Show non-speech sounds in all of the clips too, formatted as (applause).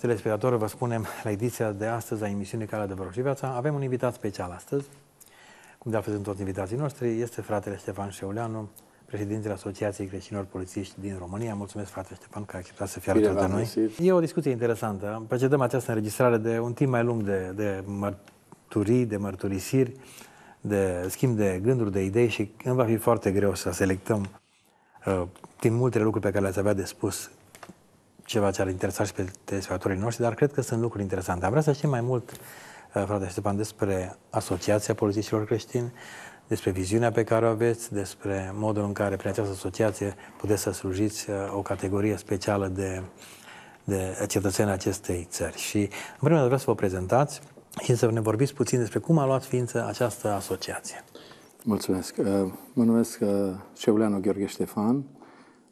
stimați telespectatori, vă spunem la ediția de astăzi a emisiunii Calea de Vărul și Viața. Avem un invitat special astăzi, cum de altfel sunt toți invitații noștri, este fratele Ștefan Șeuleanu, președintele Asociației Creștinilor Polițiști din România. Mulțumesc, frate Ștefan, că ai acceptat să fie alături de noi. Găsit. E o discuție interesantă. Precedăm această înregistrare de un timp mai lung de, de mărturii, de mărturisiri, de schimb de gânduri, de idei și îmi va fi foarte greu să selectăm uh, din multe lucruri pe care le-ați avea de spus ceva ce ar interesa și pe telespectatorii noștri, dar cred că sunt lucruri interesante. Am vrea să știm mai mult, uh, frate Ștefan, despre Asociația Polițiștilor Creștini, despre viziunea pe care o aveți, despre modul în care prin această asociație puteți să slujiți uh, o categorie specială de, de cetățeni acestei țări. Și, în primul rând, vreau să vă prezentați și să ne vorbiți puțin despre cum a luat ființă această asociație. Mulțumesc. Uh, mă numesc Ceuleanu Gheorghe Ștefan,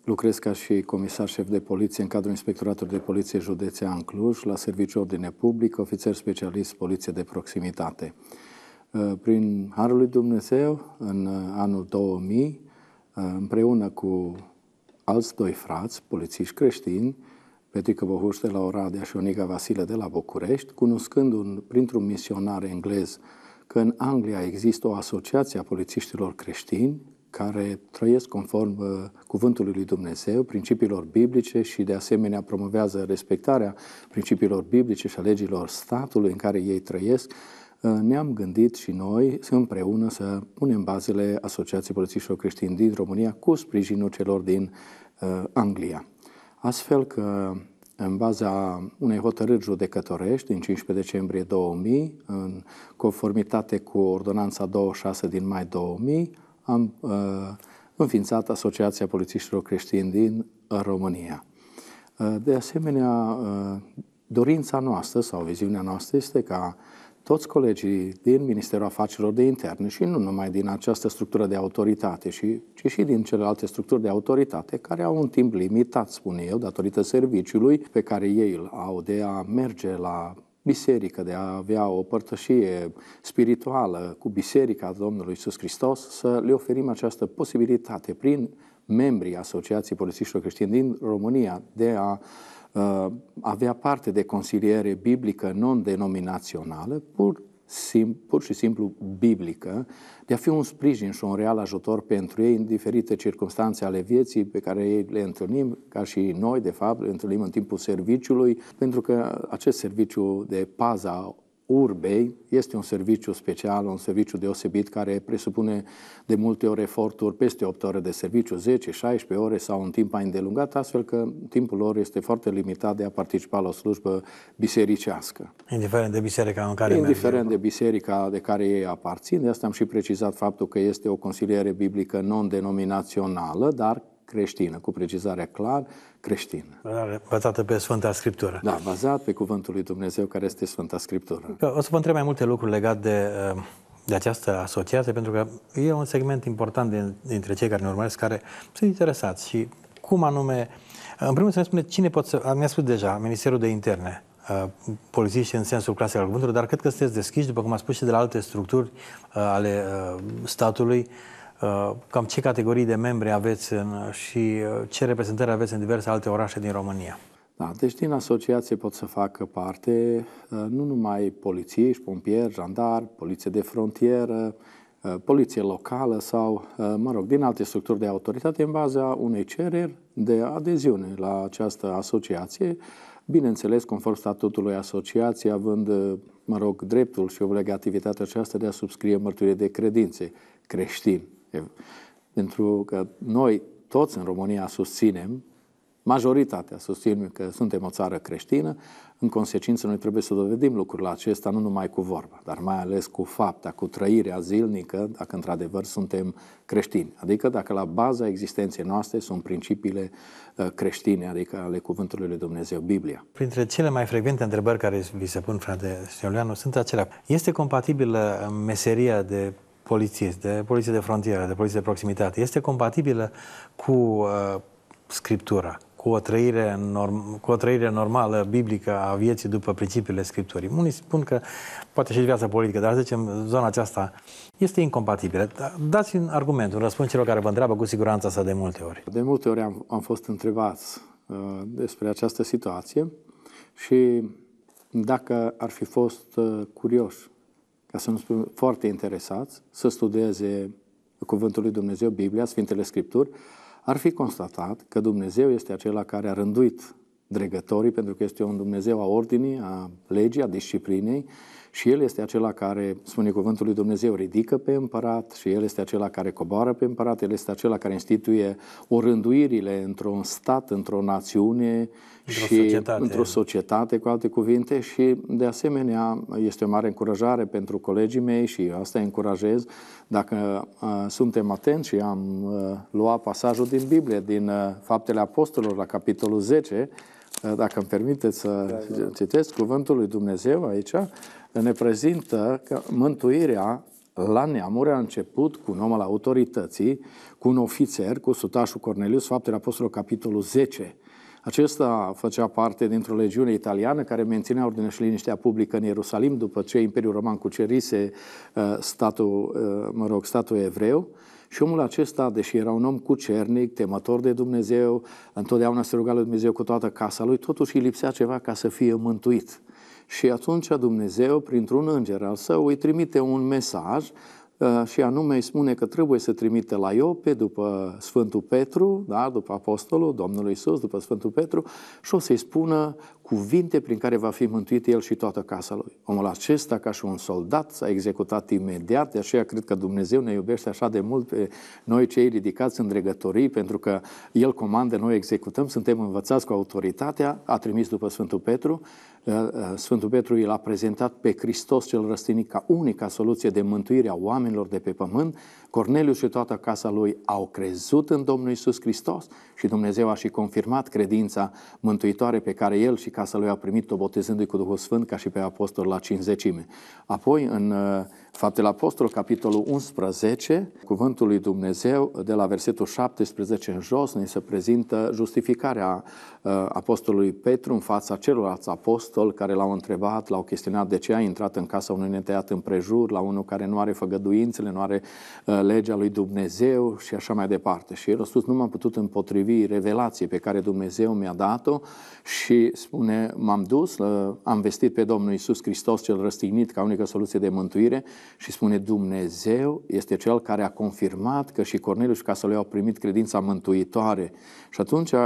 Lucrez ca și comisar șef de poliție în cadrul Inspectoratului de Poliție Județean Cluj, la Serviciu Ordine Public, ofițer specialist Poliție de Proximitate. Uh, prin Harul lui Dumnezeu, în uh, anul 2000, uh, împreună cu alți doi frați, polițiști creștini, Petrică Bohuș de la Oradea și Oniga Vasile de la București, cunoscând un, printr-un misionar englez că în Anglia există o asociație a polițiștilor creștini care trăiesc conform uh, cuvântului lui Dumnezeu, principiilor biblice și de asemenea promovează respectarea principiilor biblice și a legilor statului în care ei trăiesc, uh, ne-am gândit și noi împreună să punem bazele Asociației Polițiștilor Creștini din România cu sprijinul celor din uh, Anglia. Astfel că în baza unei hotărâri judecătorești din 15 decembrie 2000, în conformitate cu Ordonanța 26 din mai 2000, am uh, înființat Asociația Polițiștilor Creștini din România. Uh, de asemenea, uh, dorința noastră sau viziunea noastră este ca toți colegii din Ministerul Afacerilor de Interne și nu numai din această structură de autoritate, și, ci și din celelalte structuri de autoritate, care au un timp limitat, spun eu, datorită serviciului pe care ei îl au de a merge la biserică, de a avea o părtășie spirituală cu biserica Domnului Isus Hristos, să le oferim această posibilitate prin membrii Asociației Polițiștilor Creștini din România de a uh, avea parte de consiliere biblică non-denominațională, pur sim, pur și simplu biblică, de a fi un sprijin și un real ajutor pentru ei în diferite circunstanțe ale vieții pe care ei le întâlnim, ca și noi, de fapt, le întâlnim în timpul serviciului, pentru că acest serviciu de paza urbei este un serviciu special, un serviciu deosebit care presupune de multe ori eforturi peste 8 ore de serviciu, 10-16 ore sau un timp mai îndelungat, astfel că timpul lor este foarte limitat de a participa la o slujbă bisericească. Indiferent de biserica în care Indiferent merge. de biserica de care ei aparțin, de asta am și precizat faptul că este o consiliere biblică non-denominațională, dar creștină, cu precizarea clar, creștină. Bazată pe Sfânta Scriptură. Da, bazat pe Cuvântul lui Dumnezeu care este Sfânta Scriptură. O să vă întreb mai multe lucruri legate de, uh, de această asociație, pentru că e un segment important de, dintre cei care ne urmăresc, care sunt interesați și cum anume... Uh, în primul rând să ne spune cine pot să... Mi-a spus deja, Ministerul de Interne, uh, poliziști în sensul clasei al cuvântului, dar cred că sunteți deschiși, după cum a spus și de la alte structuri ale statului, Uh, cam ce categorii de membri aveți în, uh, și uh, ce reprezentări aveți în diverse alte orașe din România. Da, deci din asociație pot să facă parte nu numai polițiști, pompieri, jandari, poliție de frontieră, poliție locală sau, mă rog, din alte structuri de autoritate în baza unei cereri de adeziune la această asociație, bineînțeles conform statutului asociației, având, mă rog, dreptul și obligativitatea aceasta de a subscrie mărturie de credințe creștini. Pentru că noi toți în România susținem, majoritatea susținem că suntem o țară creștină, în consecință noi trebuie să dovedim lucrul acesta nu numai cu vorba, dar mai ales cu fapta, cu trăirea zilnică, dacă într-adevăr suntem creștini. Adică dacă la baza existenței noastre sunt principiile uh, creștine, adică ale Cuvântului lui Dumnezeu, Biblia. Printre cele mai frecvente întrebări care vi se pun, frate Siolianu, sunt acelea. Este compatibilă uh, meseria de polițiști, de poliție de frontieră, de poliție de proximitate, este compatibilă cu uh, Scriptura, cu o, trăire norm, cu o trăire normală, biblică a vieții după principiile Scripturii. Unii spun că poate și viața politică, dar zicem, zona aceasta este incompatibilă. Da, Dați un argument, un răspuns celor care vă întreabă cu siguranță asta de multe ori. De multe ori am, am fost întrebați uh, despre această situație și dacă ar fi fost uh, curioși ca să nu spun foarte interesați, să studieze Cuvântul lui Dumnezeu, Biblia, Sfintele Scripturi, ar fi constatat că Dumnezeu este acela care a rânduit dregătorii, pentru că este un Dumnezeu a ordinii, a legii, a disciplinei și El este acela care, spune cuvântul lui Dumnezeu, ridică pe împărat și El este acela care coboară pe împărat, El este acela care instituie orânduirile într-un stat, într-o națiune într-o și societate. într-o societate, cu alte cuvinte, și de asemenea este o mare încurajare pentru colegii mei și eu asta încurajez, dacă uh, suntem atenți și am uh, luat pasajul din Biblie, din uh, Faptele Apostolilor la capitolul 10, uh, dacă îmi permiteți să da, da. citesc cuvântul lui Dumnezeu aici, ne prezintă că mântuirea la neamuri a început cu un om al autorității, cu un ofițer, cu sutașul Cornelius, Faptele Apostolului, capitolul 10. Acesta făcea parte dintr-o legiune italiană care menținea ordinea și liniștea publică în Ierusalim după ce Imperiul Roman cucerise uh, statul, uh, mă rog, statul evreu. Și omul acesta, deși era un om cucernic, temător de Dumnezeu, întotdeauna se ruga lui Dumnezeu cu toată casa lui, totuși îi lipsea ceva ca să fie mântuit. Și atunci Dumnezeu, printr-un înger al său, îi trimite un mesaj Uh, și anume îi spune că trebuie să trimite la Iope după Sfântul Petru, da, după Apostolul, Domnul Isus, după Sfântul Petru și o să-i spună cuvinte prin care va fi mântuit el și toată casa lui. Omul acesta, ca și un soldat, s-a executat imediat, de aceea cred că Dumnezeu ne iubește așa de mult pe noi cei ridicați în dregătorii, pentru că El comandă, noi executăm, suntem învățați cu autoritatea, a trimis după Sfântul Petru, uh, uh, Sfântul Petru l-a prezentat pe Hristos cel răstinit ca unica soluție de mântuire a oamenilor, oamenilor de pe pământ, Corneliu și toată casa lui au crezut în Domnul Isus Hristos și Dumnezeu a și confirmat credința mântuitoare pe care el și casa lui a primit-o botezându-i cu Duhul Sfânt ca și pe apostol la cinzecime. Apoi, în uh, Faptele Apostol, capitolul 11, cuvântul lui Dumnezeu, de la versetul 17 în jos, ne se prezintă justificarea uh, apostolului Petru în fața celorlalți apostoli care l-au întrebat, l-au chestionat de ce a intrat în casa unui neteat în prejur, la unul care nu are făgăduit trebuințele, nu are uh, legea lui Dumnezeu și așa mai departe. Și el a spus, nu m-am putut împotrivi revelației pe care Dumnezeu mi-a dat-o și spune, m-am dus, uh, am vestit pe Domnul Isus Hristos cel răstignit ca unică soluție de mântuire și spune, Dumnezeu este cel care a confirmat că și Corneliu și lui au primit credința mântuitoare. Și atunci uh,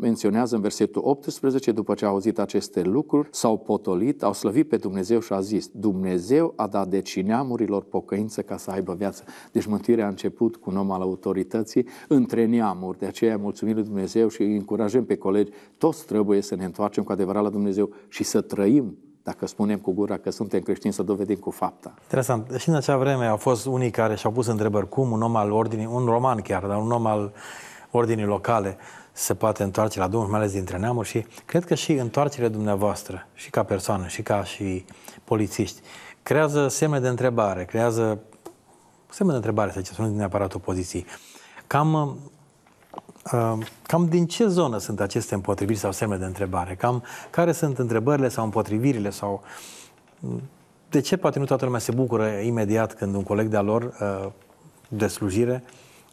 menționează în versetul 18, după ce a auzit aceste lucruri, s-au potolit, au slăvit pe Dumnezeu și a zis, Dumnezeu a dat de cineamurilor pocăință ca să aibă viață. Deci mântuirea a început cu un om al autorității între neamuri. De aceea mulțumim lui Dumnezeu și îi încurajăm pe colegi. Toți trebuie să ne întoarcem cu adevărat la Dumnezeu și să trăim dacă spunem cu gura că suntem creștini, să dovedim cu fapta. Interesant. Și în acea vreme au fost unii care și-au pus întrebări cum un om al ordinii, un roman chiar, dar un om al ordinii locale se poate întoarce la Domnul, mai ales dintre neamuri și cred că și întoarcerea dumneavoastră, și ca persoană, și ca și polițiști, creează semne de întrebare, creează semn de întrebare, să zicem, nu neapărat opoziției. Cam, uh, uh, cam din ce zonă sunt aceste împotriviri sau semne de întrebare? Cam care sunt întrebările sau împotrivirile sau mm, de ce poate nu toată lumea se bucură imediat când un coleg de-a lor uh, de slujire,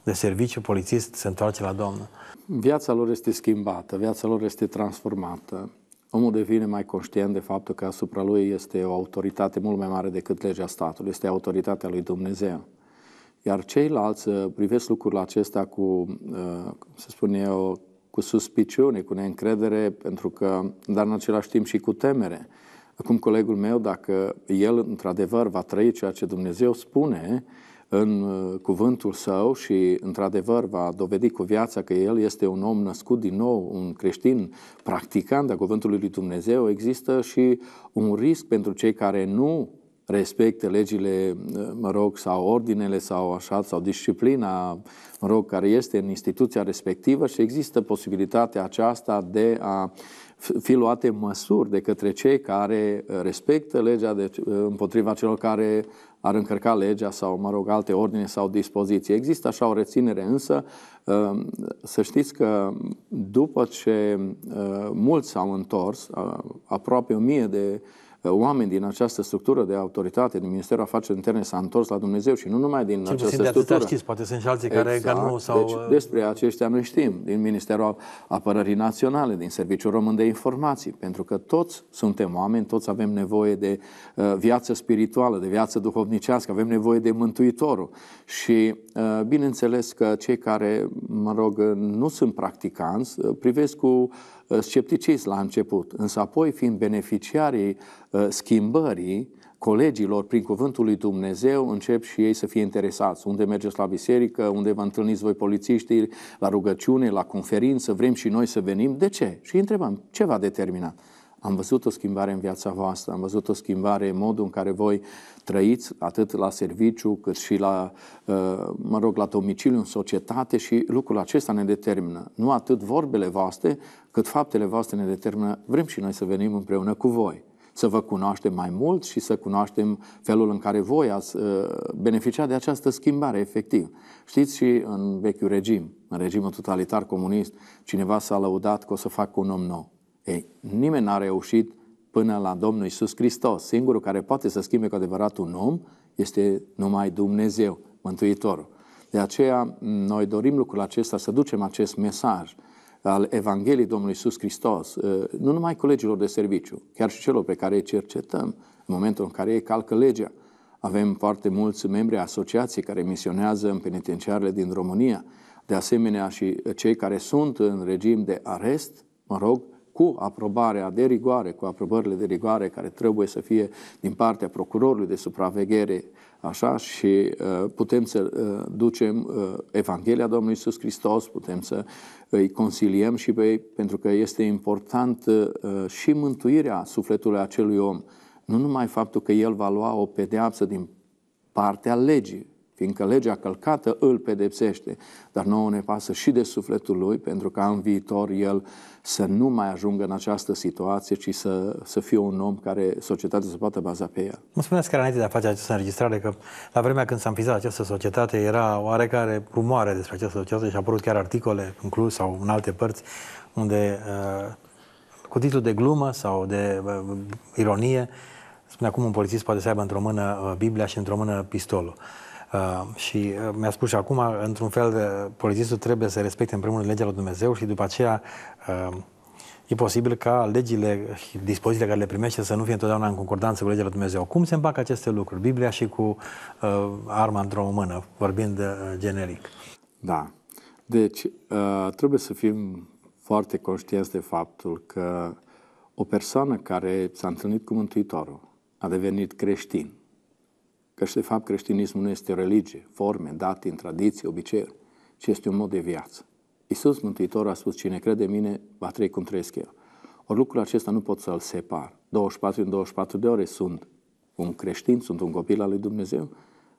de serviciu polițist se întoarce la domnă? Viața lor este schimbată, viața lor este transformată. Omul devine mai conștient de faptul că asupra lui este o autoritate mult mai mare decât legea statului, este autoritatea lui Dumnezeu. Iar ceilalți uh, privesc lucrurile acestea cu, uh, să spun eu, cu suspiciune, cu neîncredere, pentru că, dar în același timp și cu temere. Acum, colegul meu, dacă el într-adevăr va trăi ceea ce Dumnezeu spune în uh, cuvântul său și într-adevăr va dovedi cu viața că el este un om născut din nou, un creștin practicant a cuvântului lui Dumnezeu, există și un risc pentru cei care nu respecte legile, mă rog, sau ordinele sau așa, sau disciplina, mă rog, care este în instituția respectivă și există posibilitatea aceasta de a fi luate măsuri de către cei care respectă legea de, deci, împotriva celor care ar încărca legea sau, mă rog, alte ordine sau dispoziții. Există așa o reținere, însă uh, să știți că după ce uh, mulți s-au întors, uh, aproape o mie de oameni din această structură de autoritate din Ministerul Afacerilor Interne s-a întors la Dumnezeu și nu numai din Ce această structură. știți, poate sunt și alții exact. care egal nu deci, sau... Deci despre aceștia noi știm, din Ministerul Apărării Naționale, din Serviciul Român de Informații, pentru că toți suntem oameni, toți avem nevoie de uh, viață spirituală, de viață duhovnicească, avem nevoie de Mântuitorul și uh, bineînțeles că cei care, mă rog, nu sunt practicanți, uh, privesc cu Uh, scepticism la început, însă apoi fiind beneficiarii uh, schimbării colegilor prin cuvântul lui Dumnezeu, încep și ei să fie interesați. Unde mergeți la biserică, unde vă întâlniți voi polițiștii, la rugăciune, la conferință, vrem și noi să venim. De ce? Și întrebăm, ce va determina? Am văzut o schimbare în viața voastră, am văzut o schimbare în modul în care voi trăiți, atât la serviciu, cât și la, uh, mă rog, la domiciliu, în societate și lucrul acesta ne determină. Nu atât vorbele voastre, cât faptele voastre ne determină. Vrem și noi să venim împreună cu voi să vă cunoaștem mai mult și să cunoaștem felul în care voi ați uh, beneficiat de această schimbare, efectiv. Știți, și în vechiul regim, în regimul totalitar comunist, cineva s-a lăudat că o să facă un om nou. Ei, nimeni n-a reușit până la Domnul Isus Hristos. Singurul care poate să schimbe cu adevărat un om este numai Dumnezeu, Mântuitorul. De aceea noi dorim lucrul acesta, să ducem acest mesaj al Evangheliei Domnului Isus Hristos, nu numai colegilor de serviciu, chiar și celor pe care îi cercetăm în momentul în care ei calcă legea. Avem foarte mulți membri asociației care misionează în penitenciarele din România, de asemenea și cei care sunt în regim de arest, mă rog, cu aprobarea de rigoare, cu aprobările de rigoare care trebuie să fie din partea procurorului de supraveghere, așa, și uh, putem să uh, ducem uh, Evanghelia Domnului Iisus Hristos, putem să îi consiliem și pe ei, pentru că este important uh, și mântuirea sufletului acelui om. Nu numai faptul că el va lua o pedeapsă din partea legii, fiindcă legea călcată îl pedepsește, dar nouă ne pasă și de sufletul lui, pentru ca în viitor el să nu mai ajungă în această situație, ci să, să fie un om care societatea se poată baza pe el. Mă spuneați că înainte de a face această înregistrare, că la vremea când s-a înființat această societate era oarecare rumoare despre această societate și a apărut chiar articole în Cluj sau în alte părți unde uh, cu titlu de glumă sau de uh, ironie, spune acum un polițist poate să aibă într-o mână uh, Biblia și într-o mână pistolul. Uh, și uh, mi-a spus și acum, într-un fel, uh, polițistul trebuie să respecte în primul rând legea lui Dumnezeu și după aceea e posibil ca legile și dispozițiile care le primește să nu fie întotdeauna în concordanță cu legea lui Dumnezeu. Cum se împacă aceste lucruri? Biblia și cu uh, arma într-o mână, vorbind generic. Da. Deci, uh, trebuie să fim foarte conștienți de faptul că o persoană care s-a întâlnit cu Mântuitorul, a devenit creștin, Căci, de fapt, creștinismul nu este religie, forme, date în tradiție, obiceiuri, ci este un mod de viață. Iisus Mântuitor a spus, cine crede în mine, va trăi cum trăiesc eu. Ori lucrul acesta nu pot să-l separ. 24 în 24 de ore sunt un creștin, sunt un copil al lui Dumnezeu,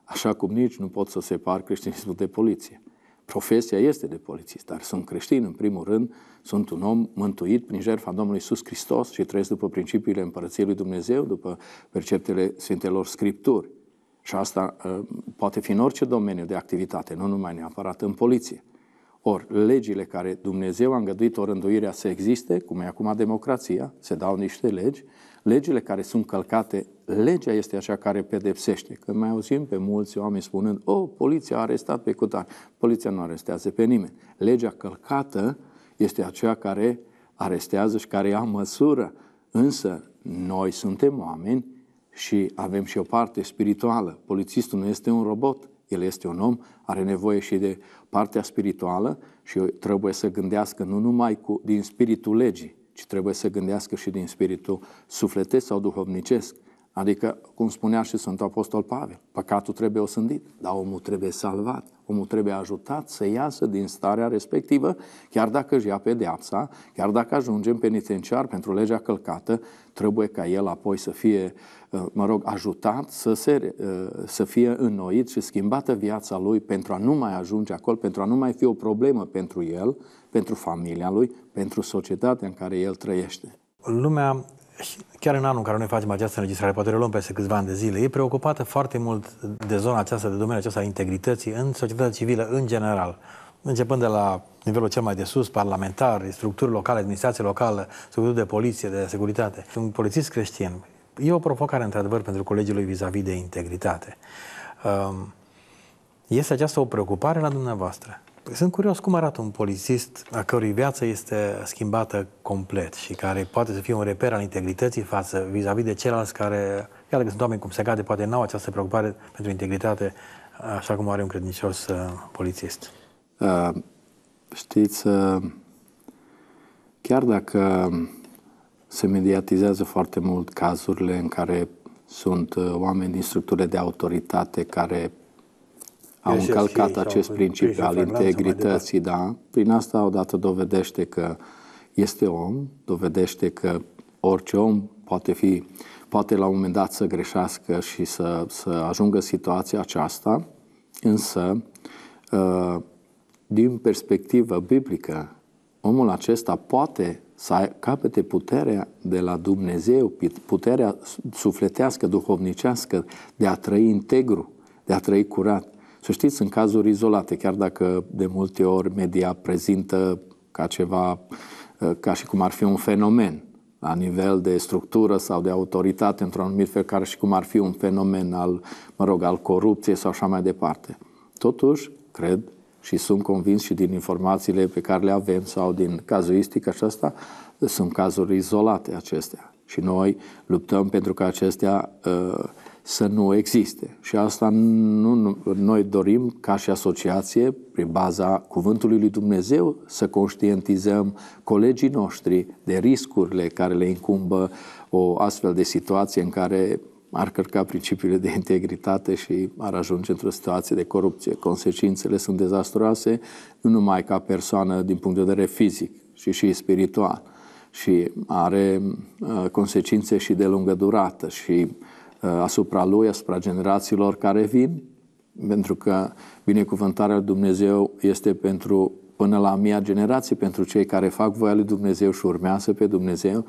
așa cum nici nu pot să separ creștinismul de poliție. Profesia este de polițist, dar sunt creștin în primul rând, sunt un om mântuit prin jertfa Domnului Iisus Hristos și trăiesc după principiile Împărăției lui Dumnezeu, după perceptele Sfintelor Scripturi. Și asta ă, poate fi în orice domeniu de activitate, nu numai neapărat în poliție. Ori legile care Dumnezeu a îngăduit o rânduirea să existe, cum e acum democrația, se dau niște legi, legile care sunt călcate, legea este așa care pedepsește. Când mai auzim pe mulți oameni spunând, o, oh, poliția a arestat pe cutare, Poliția nu arestează pe nimeni. Legea călcată este aceea care arestează și care ia măsură. Însă, noi suntem oameni și avem și o parte spirituală. Polițistul nu este un robot, el este un om, are nevoie și de partea spirituală și trebuie să gândească nu numai cu, din spiritul legii, ci trebuie să gândească și din spiritul sufletesc sau duhovnicesc. Adică, cum spunea și Sfântul Apostol Pavel, păcatul trebuie osândit, dar omul trebuie salvat, omul trebuie ajutat să iasă din starea respectivă, chiar dacă își ia pedeapsa, chiar dacă ajunge în penitenciar pentru legea călcată, trebuie ca el apoi să fie, uh, mă rog, ajutat să, se, uh, să fie înnoit și schimbată viața lui pentru a nu mai ajunge acolo, pentru a nu mai fi o problemă pentru el, pentru familia lui, pentru societatea în care el trăiește. Lumea chiar în anul în care noi facem această înregistrare, poate luăm peste câțiva ani de zile, e preocupată foarte mult de zona aceasta, de domeniul acesta a integrității în societatea civilă în general. Începând de la nivelul cel mai de sus, parlamentar, structuri locale, administrație locală, structuri de poliție, de securitate. Un polițist creștin e o provocare, într-adevăr, pentru colegii lui vis-a-vis de integritate. Um, este aceasta o preocupare la dumneavoastră? Sunt curios cum arată un polițist a cărui viață este schimbată complet și care poate să fie un reper al integrității față vis-a-vis de ceilalți care, iată că sunt oameni cum se cade, poate n-au această preocupare pentru integritate, așa cum are un credincios uh, polițist. Uh, știți, uh, chiar dacă se mediatizează foarte mult cazurile în care sunt oameni din structurile de autoritate care au încălcat acest principiu al integrității, da? Prin asta odată dovedește că este om, dovedește că orice om poate fi, poate la un moment dat să greșească și să, să ajungă situația aceasta, însă, uh, din perspectivă biblică, omul acesta poate să capete puterea de la Dumnezeu, puterea sufletească, duhovnicească, de a trăi integru, de a trăi curat. Să știți, sunt cazuri izolate, chiar dacă de multe ori media prezintă ca ceva, ă, ca și cum ar fi un fenomen la nivel de structură sau de autoritate, într-un anumit fel, care și cum ar fi un fenomen al, mă rog, al corupției sau așa mai departe. Totuși, cred și sunt convins și din informațiile pe care le avem sau din cazuistica aceasta, sunt cazuri izolate acestea. Și noi luptăm pentru că acestea uh, să nu existe. Și asta nu, noi dorim ca și asociație, pe baza cuvântului lui Dumnezeu, să conștientizăm colegii noștri de riscurile care le incumbă o astfel de situație în care ar cărca principiile de integritate și ar ajunge într-o situație de corupție. Consecințele sunt dezastroase, nu numai ca persoană din punct de vedere fizic, ci și spiritual. Și are uh, consecințe și de lungă durată și uh, Uh, asupra lui, asupra generațiilor care vin, pentru că binecuvântarea lui Dumnezeu este pentru până la mia generație, pentru cei care fac voia lui Dumnezeu și urmează pe Dumnezeu,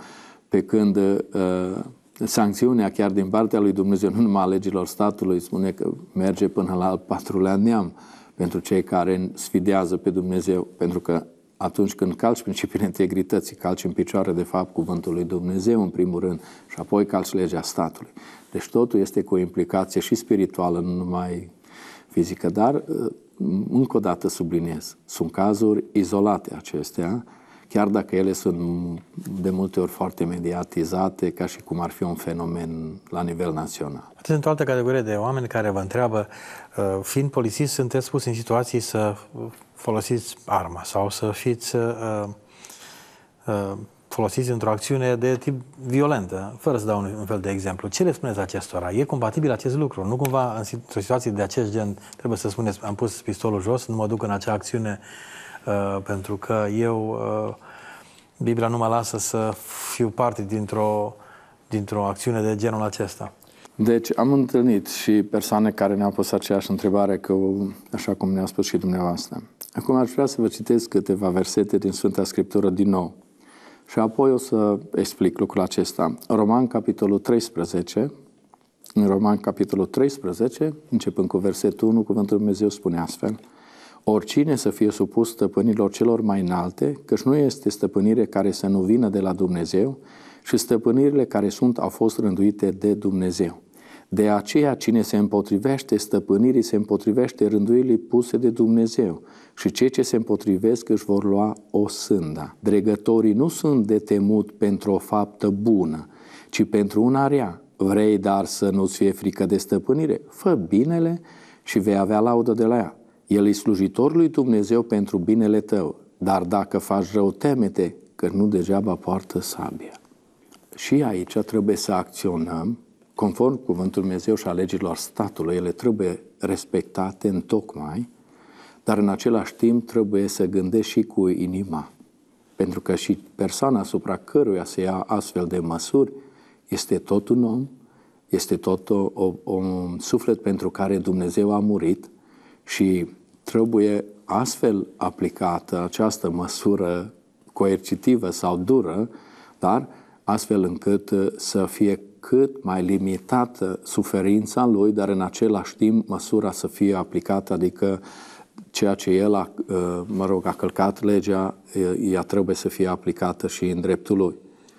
pe când uh, sancțiunea chiar din partea lui Dumnezeu, nu numai a legilor statului, spune că merge până la al patrulea neam pentru cei care sfidează pe Dumnezeu, pentru că atunci când calci (laughs) principiile integrității, calci în picioare, de fapt, cuvântul lui Dumnezeu, în primul rând, și apoi calci legea statului. Deci totul este cu o implicație și spirituală, nu numai fizică, dar uh, încă o dată subliniez, sunt cazuri izolate acestea, chiar dacă ele sunt de multe ori foarte mediatizate, ca și cum ar fi un fenomen la nivel național. Sunt o altă categorie de oameni care vă întreabă Uh, fiind polițist, sunteți pus în situații să folosiți arma sau să fiți uh, uh, folosiți într-o acțiune de tip violentă, fără să dau un fel de exemplu. Ce le spuneți acestora? E compatibil acest lucru? Nu cumva în situații de acest gen trebuie să spuneți am pus pistolul jos, nu mă duc în acea acțiune uh, pentru că eu uh, Biblia nu mă lasă să fiu parte dintr-o, dintr-o acțiune de genul acesta. Deci am întâlnit și persoane care ne-au pus aceeași întrebare, că, așa cum ne-a spus și dumneavoastră. Acum aș vrea să vă citesc câteva versete din Sfânta Scriptură din nou. Și apoi o să explic lucrul acesta. Roman, capitolul 13, în Roman, capitolul 13, începând cu versetul 1, cuvântul Dumnezeu spune astfel. Oricine să fie supus stăpânilor celor mai înalte, căci nu este stăpânire care să nu vină de la Dumnezeu, și stăpânirile care sunt au fost rânduite de Dumnezeu. De aceea, cine se împotrivește stăpânirii, se împotrivește rânduielii puse de Dumnezeu și cei ce se împotrivesc își vor lua o sânda. Dregătorii nu sunt de temut pentru o faptă bună, ci pentru un area. Vrei dar să nu-ți fie frică de stăpânire? Fă binele și vei avea laudă de la ea. El e slujitorul lui Dumnezeu pentru binele tău, dar dacă faci rău, temete că nu degeaba poartă sabia. Și aici trebuie să acționăm conform cuvântului Dumnezeu și a legilor statului, ele trebuie respectate în tocmai, dar în același timp trebuie să gândești și cu inima. Pentru că și persoana asupra căruia se ia astfel de măsuri este tot un om, este tot o, o, un suflet pentru care Dumnezeu a murit și trebuie astfel aplicată această măsură coercitivă sau dură, dar astfel încât uh, să fie cât mai limitată suferința lui, dar în același timp măsura să fie aplicată, adică ceea ce el a, uh, mă rog, a călcat legea, uh, ea trebuie să fie aplicată și în dreptul lui.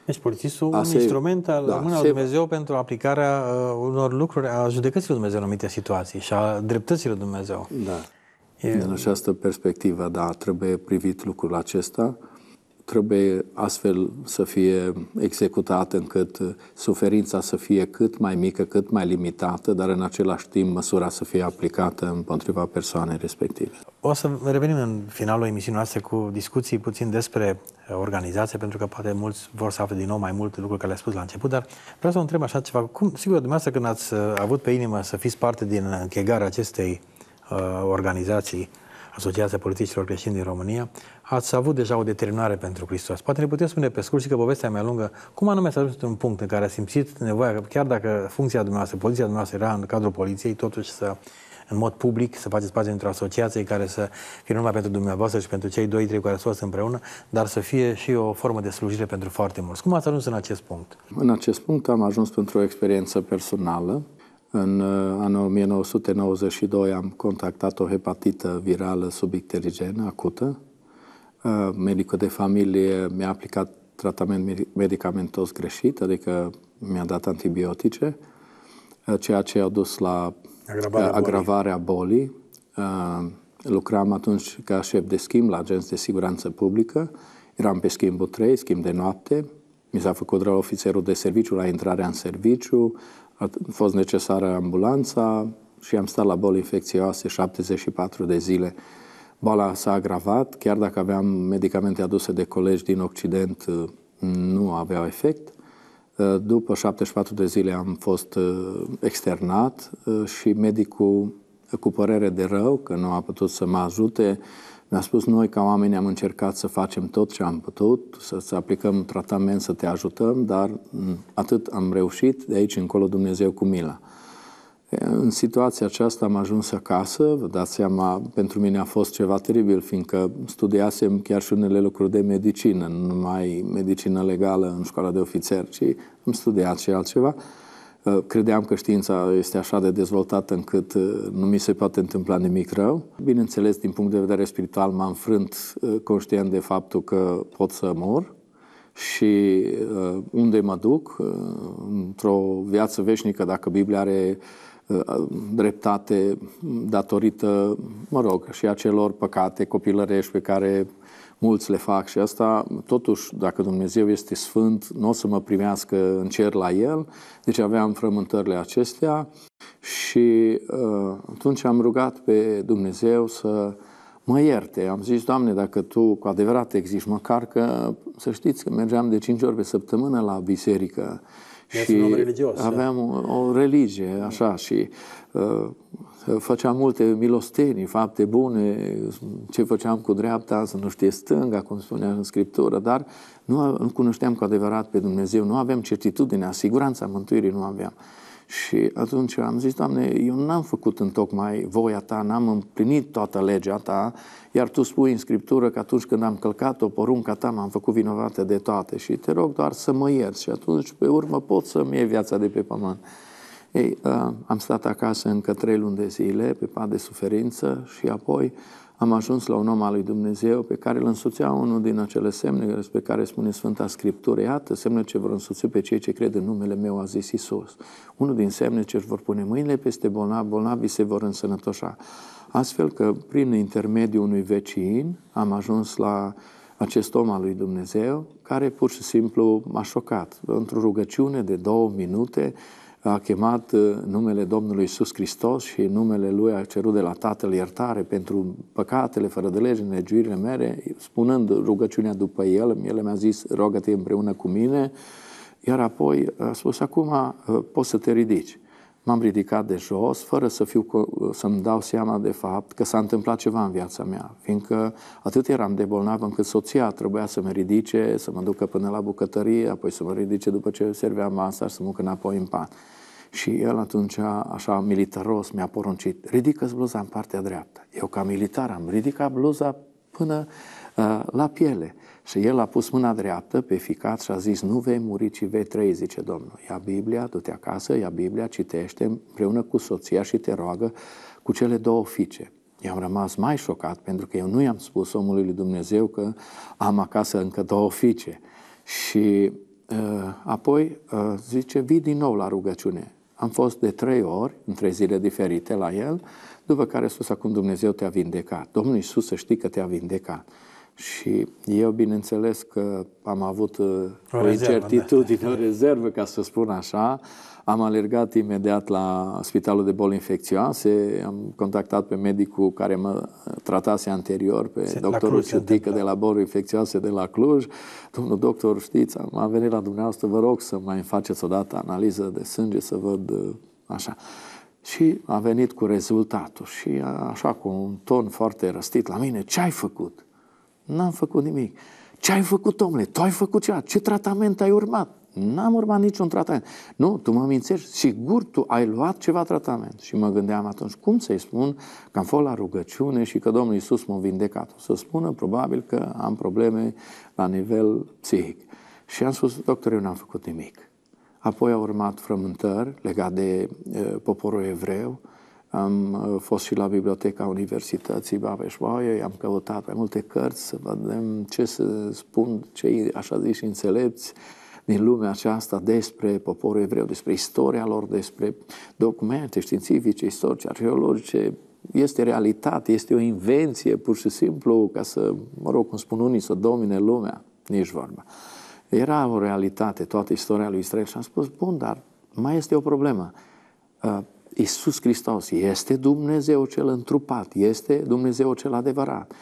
Deci polițistul Asta un instrument al da, mâna lui Dumnezeu pentru aplicarea uh, unor lucruri, a judecății lui Dumnezeu în anumite situații și a dreptății lui Dumnezeu. Da. E... Din această perspectivă, da, trebuie privit lucrul acesta. Uh, trebuie astfel să fie executată încât uh, suferința să fie cât mai mică, cât mai limitată, dar în același timp măsura să fie aplicată împotriva persoanei respective. O să revenim în finalul emisiunii noastre cu discuții puțin despre uh, organizație, pentru că poate mulți vor să afle din nou mai multe lucruri care le-a spus la început, dar vreau să vă întreb așa ceva. Cum, sigur, dumneavoastră când ați uh, avut pe inimă să fiți parte din închegarea acestei uh, organizații, uh, Asociația Politicilor Creștini din România, ați avut deja o determinare pentru Hristos. Poate ne puteți spune pe scurt și că povestea mea lungă, cum anume s-a ajuns într-un punct în care a simțit nevoia, chiar dacă funcția dumneavoastră, poziția dumneavoastră era în cadrul poliției, totuși să în mod public, să faceți parte într o asociație care să fie numai pentru dumneavoastră și pentru cei doi, trei care ați fost împreună, dar să fie și o formă de slujire pentru foarte mulți. Cum ați ajuns în acest punct? În acest punct am ajuns pentru o experiență personală în uh, anul 1992 am contactat o hepatită virală subicterigenă acută. Uh, medicul de familie mi-a aplicat tratament medicamentos greșit, adică mi-a dat antibiotice, uh, ceea ce a dus la agravarea, agravarea bolii. bolii. Lucram atunci ca șef de schimb la agenți de siguranță publică. Eram pe schimbul 3, schimb de noapte. Mi s-a făcut rău ofițerul de serviciu la intrarea în serviciu, a fost necesară ambulanța și am stat la boli infecțioase 74 de zile. Boala s-a agravat, chiar dacă aveam medicamente aduse de colegi din Occident, uh, nu aveau efect. Uh, după 74 de zile am fost uh, externat și medicul, cu părere de rău, că nu a putut să mă ajute, mi a spus, noi ca oameni am încercat să facem tot ce am putut, să, să aplicăm tratament, să te ajutăm, dar mm, atât am reușit, de aici încolo Dumnezeu cu mila. În situația aceasta am ajuns acasă, vă dați seama, pentru mine a fost ceva teribil, fiindcă studiasem chiar și unele lucruri de medicină, nu numai medicină legală în școala de ofițer, ci am studiat și altceva. Ă, credeam că știința este așa de dezvoltată încât ă, nu mi se poate întâmpla nimic rău. Bineînțeles, din punct de vedere spiritual, m-am frânt ă, conștient de faptul că pot să mor și unde mă duc, într-o viață veșnică, dacă Biblia are dreptate datorită, mă rog, și acelor păcate copilărești pe care mulți le fac și asta, totuși, dacă Dumnezeu este sfânt, nu o să mă primească în cer la El, deci aveam frământările acestea și uh, atunci am rugat pe Dumnezeu să mă ierte. Am zis, Doamne, dacă Tu cu adevărat existi, măcar că, să știți că mergeam de cinci ori pe săptămână la biserică, și religios, da. aveam o, o religie, așa, și uh, Eh, făceam multe milostenii, fapte bune, ce făceam cu dreapta, să nu știe stânga, cum spunea în Scriptură, dar nu, nu cunoșteam cu adevărat pe Dumnezeu, nu aveam certitudinea, siguranța mântuirii nu aveam. Și atunci am zis, Doamne, eu n-am făcut în tocmai voia Ta, n-am împlinit toată legea Ta, iar Tu spui în Scriptură că atunci când am călcat o porunca Ta, m-am făcut vinovată de toate și te rog doar să mă ierți și atunci, pe urmă, pot să-mi iei viața de pe pământ. Ei, uh, am stat acasă încă trei luni de zile, pe pat de suferință și apoi am ajuns la un om al lui Dumnezeu pe care îl însuțea unul din acele semne despre care spune Sfânta Scriptură. Iată, semne ce vor însuți pe cei ce cred în numele meu, a zis Isus. Unul din semne ce își vor pune mâinile peste bolnavi, bolnavii se vor însănătoșa. Astfel că, prin intermediul unui vecin, am ajuns la acest om al lui Dumnezeu, care pur și simplu m-a șocat. Într-o rugăciune de două minute, a chemat uh, numele Domnului Isus Hristos și numele Lui a cerut de la Tatăl iertare pentru păcatele, fără de lege, negiurile mele, spunând rugăciunea după El, El mi-a zis, rogă împreună cu mine, iar apoi a spus, acum uh, poți să te ridici m-am ridicat de jos, fără să fiu, să-mi dau seama de fapt că s-a întâmplat ceva în viața mea, fiindcă atât eram de bolnav încât soția trebuia să mă ridice, să mă ducă până la bucătărie, apoi să mă ridice după ce servea masa și să mă ducă înapoi în pat. Și el atunci, așa militaros, mi-a poruncit, ridică-ți bluza în partea dreaptă. Eu ca militar am ridicat bluza până uh, Uh, la piele. Și el a pus mâna dreaptă pe ficat și a zis, nu vei muri, ci vei trăi, zice Domnul. Ia Biblia, du-te acasă, ia Biblia, citește împreună cu soția și te roagă cu cele două fiice. I-am rămas mai șocat pentru că eu nu i-am spus omului lui Dumnezeu că am acasă încă două fiice. Și uh, apoi uh, zice, vii din nou la rugăciune. Am fost de trei ori, în trei zile diferite la el, după care spus, acum Dumnezeu te-a vindecat. Domnul Iisus să știi că te-a vindecat. Și eu, bineînțeles, că am avut uh, o, o incertitudine, da. o rezervă, ca să spun așa. Am alergat imediat la Spitalul de Boli Infecțioase, am contactat pe medicul care mă uh, tratase anterior, pe Se, doctorul Ciutică de la Boli Infecțioase de la Cluj. Domnul doctor, știți, am venit la dumneavoastră, vă rog să mai faceți o dată analiză de sânge, să văd uh, așa. Și a venit cu rezultatul și așa cu un ton foarte răstit la mine, ce ai făcut? N-am făcut nimic. Ce ai făcut, omule? Tu ai făcut ceva? Ce tratament ai urmat? N-am urmat niciun tratament. Nu, tu mă mințești. Sigur, tu ai luat ceva tratament. Și mă gândeam atunci, cum să-i spun că am fost la rugăciune și că Domnul Iisus m-a vindecat? O să spună, probabil, că am probleme la nivel psihic. Și am spus, doctor, eu n-am făcut nimic. Apoi au urmat frământări legate de uh, poporul evreu, am uh, fost și la Biblioteca Universității babeș și am căutat mai multe cărți să vedem ce să spun cei așa zis înțelepți din lumea aceasta despre poporul evreu, despre istoria lor, despre documente științifice, istorice, arheologice, este realitate, este o invenție pur și simplu ca să, mă rog, cum spun unii, să domine lumea, nici vorba. Era o realitate toată istoria lui Israel și am spus, bun, dar mai este o problemă. Uh, Isus Hristos este Dumnezeu cel întrupat, este Dumnezeu cel adevărat.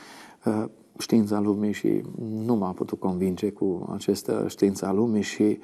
Uh, știința lumii și nu m-a putut convinge cu această știință a lumii și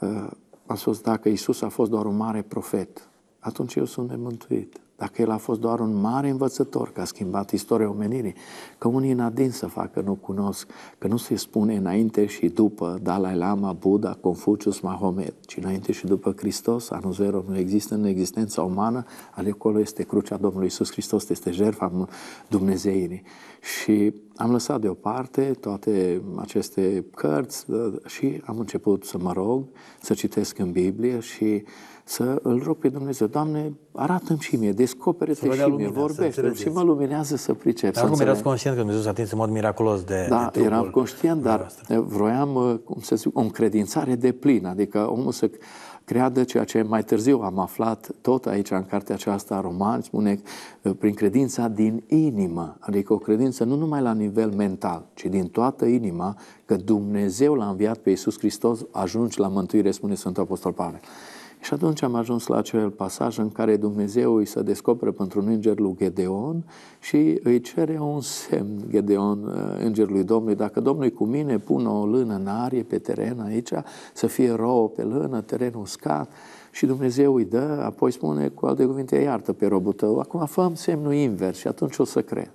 uh, am spus, dacă Isus a fost doar un mare profet, atunci eu sunt nemântuit. Dacă el a fost doar un mare învățător, că a schimbat istoria omenirii, că unii în adin să facă, nu cunosc, că nu se spune înainte și după Dalai Lama, Buddha, Confucius, Mahomet, ci înainte și după Hristos, anul zero nu există în existența umană, acolo este crucea Domnului Isus Hristos, este jertfa Dumnezeirii. Și am lăsat deoparte toate aceste cărți uh, și am început să mă rog, să citesc în Biblie și să îl rog pe Dumnezeu, Doamne, arată-mi și mie, descoperă-te și mie, vorbește și mă luminează să pricep. Dar acum erați conștient că Dumnezeu s-a atins în mod miraculos de Da, de eram conștient, dar vroiam, uh, cum să zic, o încredințare de plin, adică omul să creadă ceea ce mai târziu am aflat tot aici în cartea aceasta, Roman, spune uh, prin credința din inimă, adică o credință nu numai la nivel mental, ci din toată inima, că Dumnezeu l-a înviat pe Iisus Hristos, ajungi la mântuire, spune Sfântul Apostol Pavel. Și atunci am ajuns la acel pasaj în care Dumnezeu îi se descoperă pentru un înger lui Gedeon și îi cere un semn Gedeon, uh, îngerului Domnului. Dacă Domnul e cu mine, pun o lână în arie pe teren aici, să fie rouă pe lână, teren uscat și Dumnezeu îi dă, apoi spune cu alte cuvinte, iartă pe robul tău, acum fă semnul invers și atunci o să cred.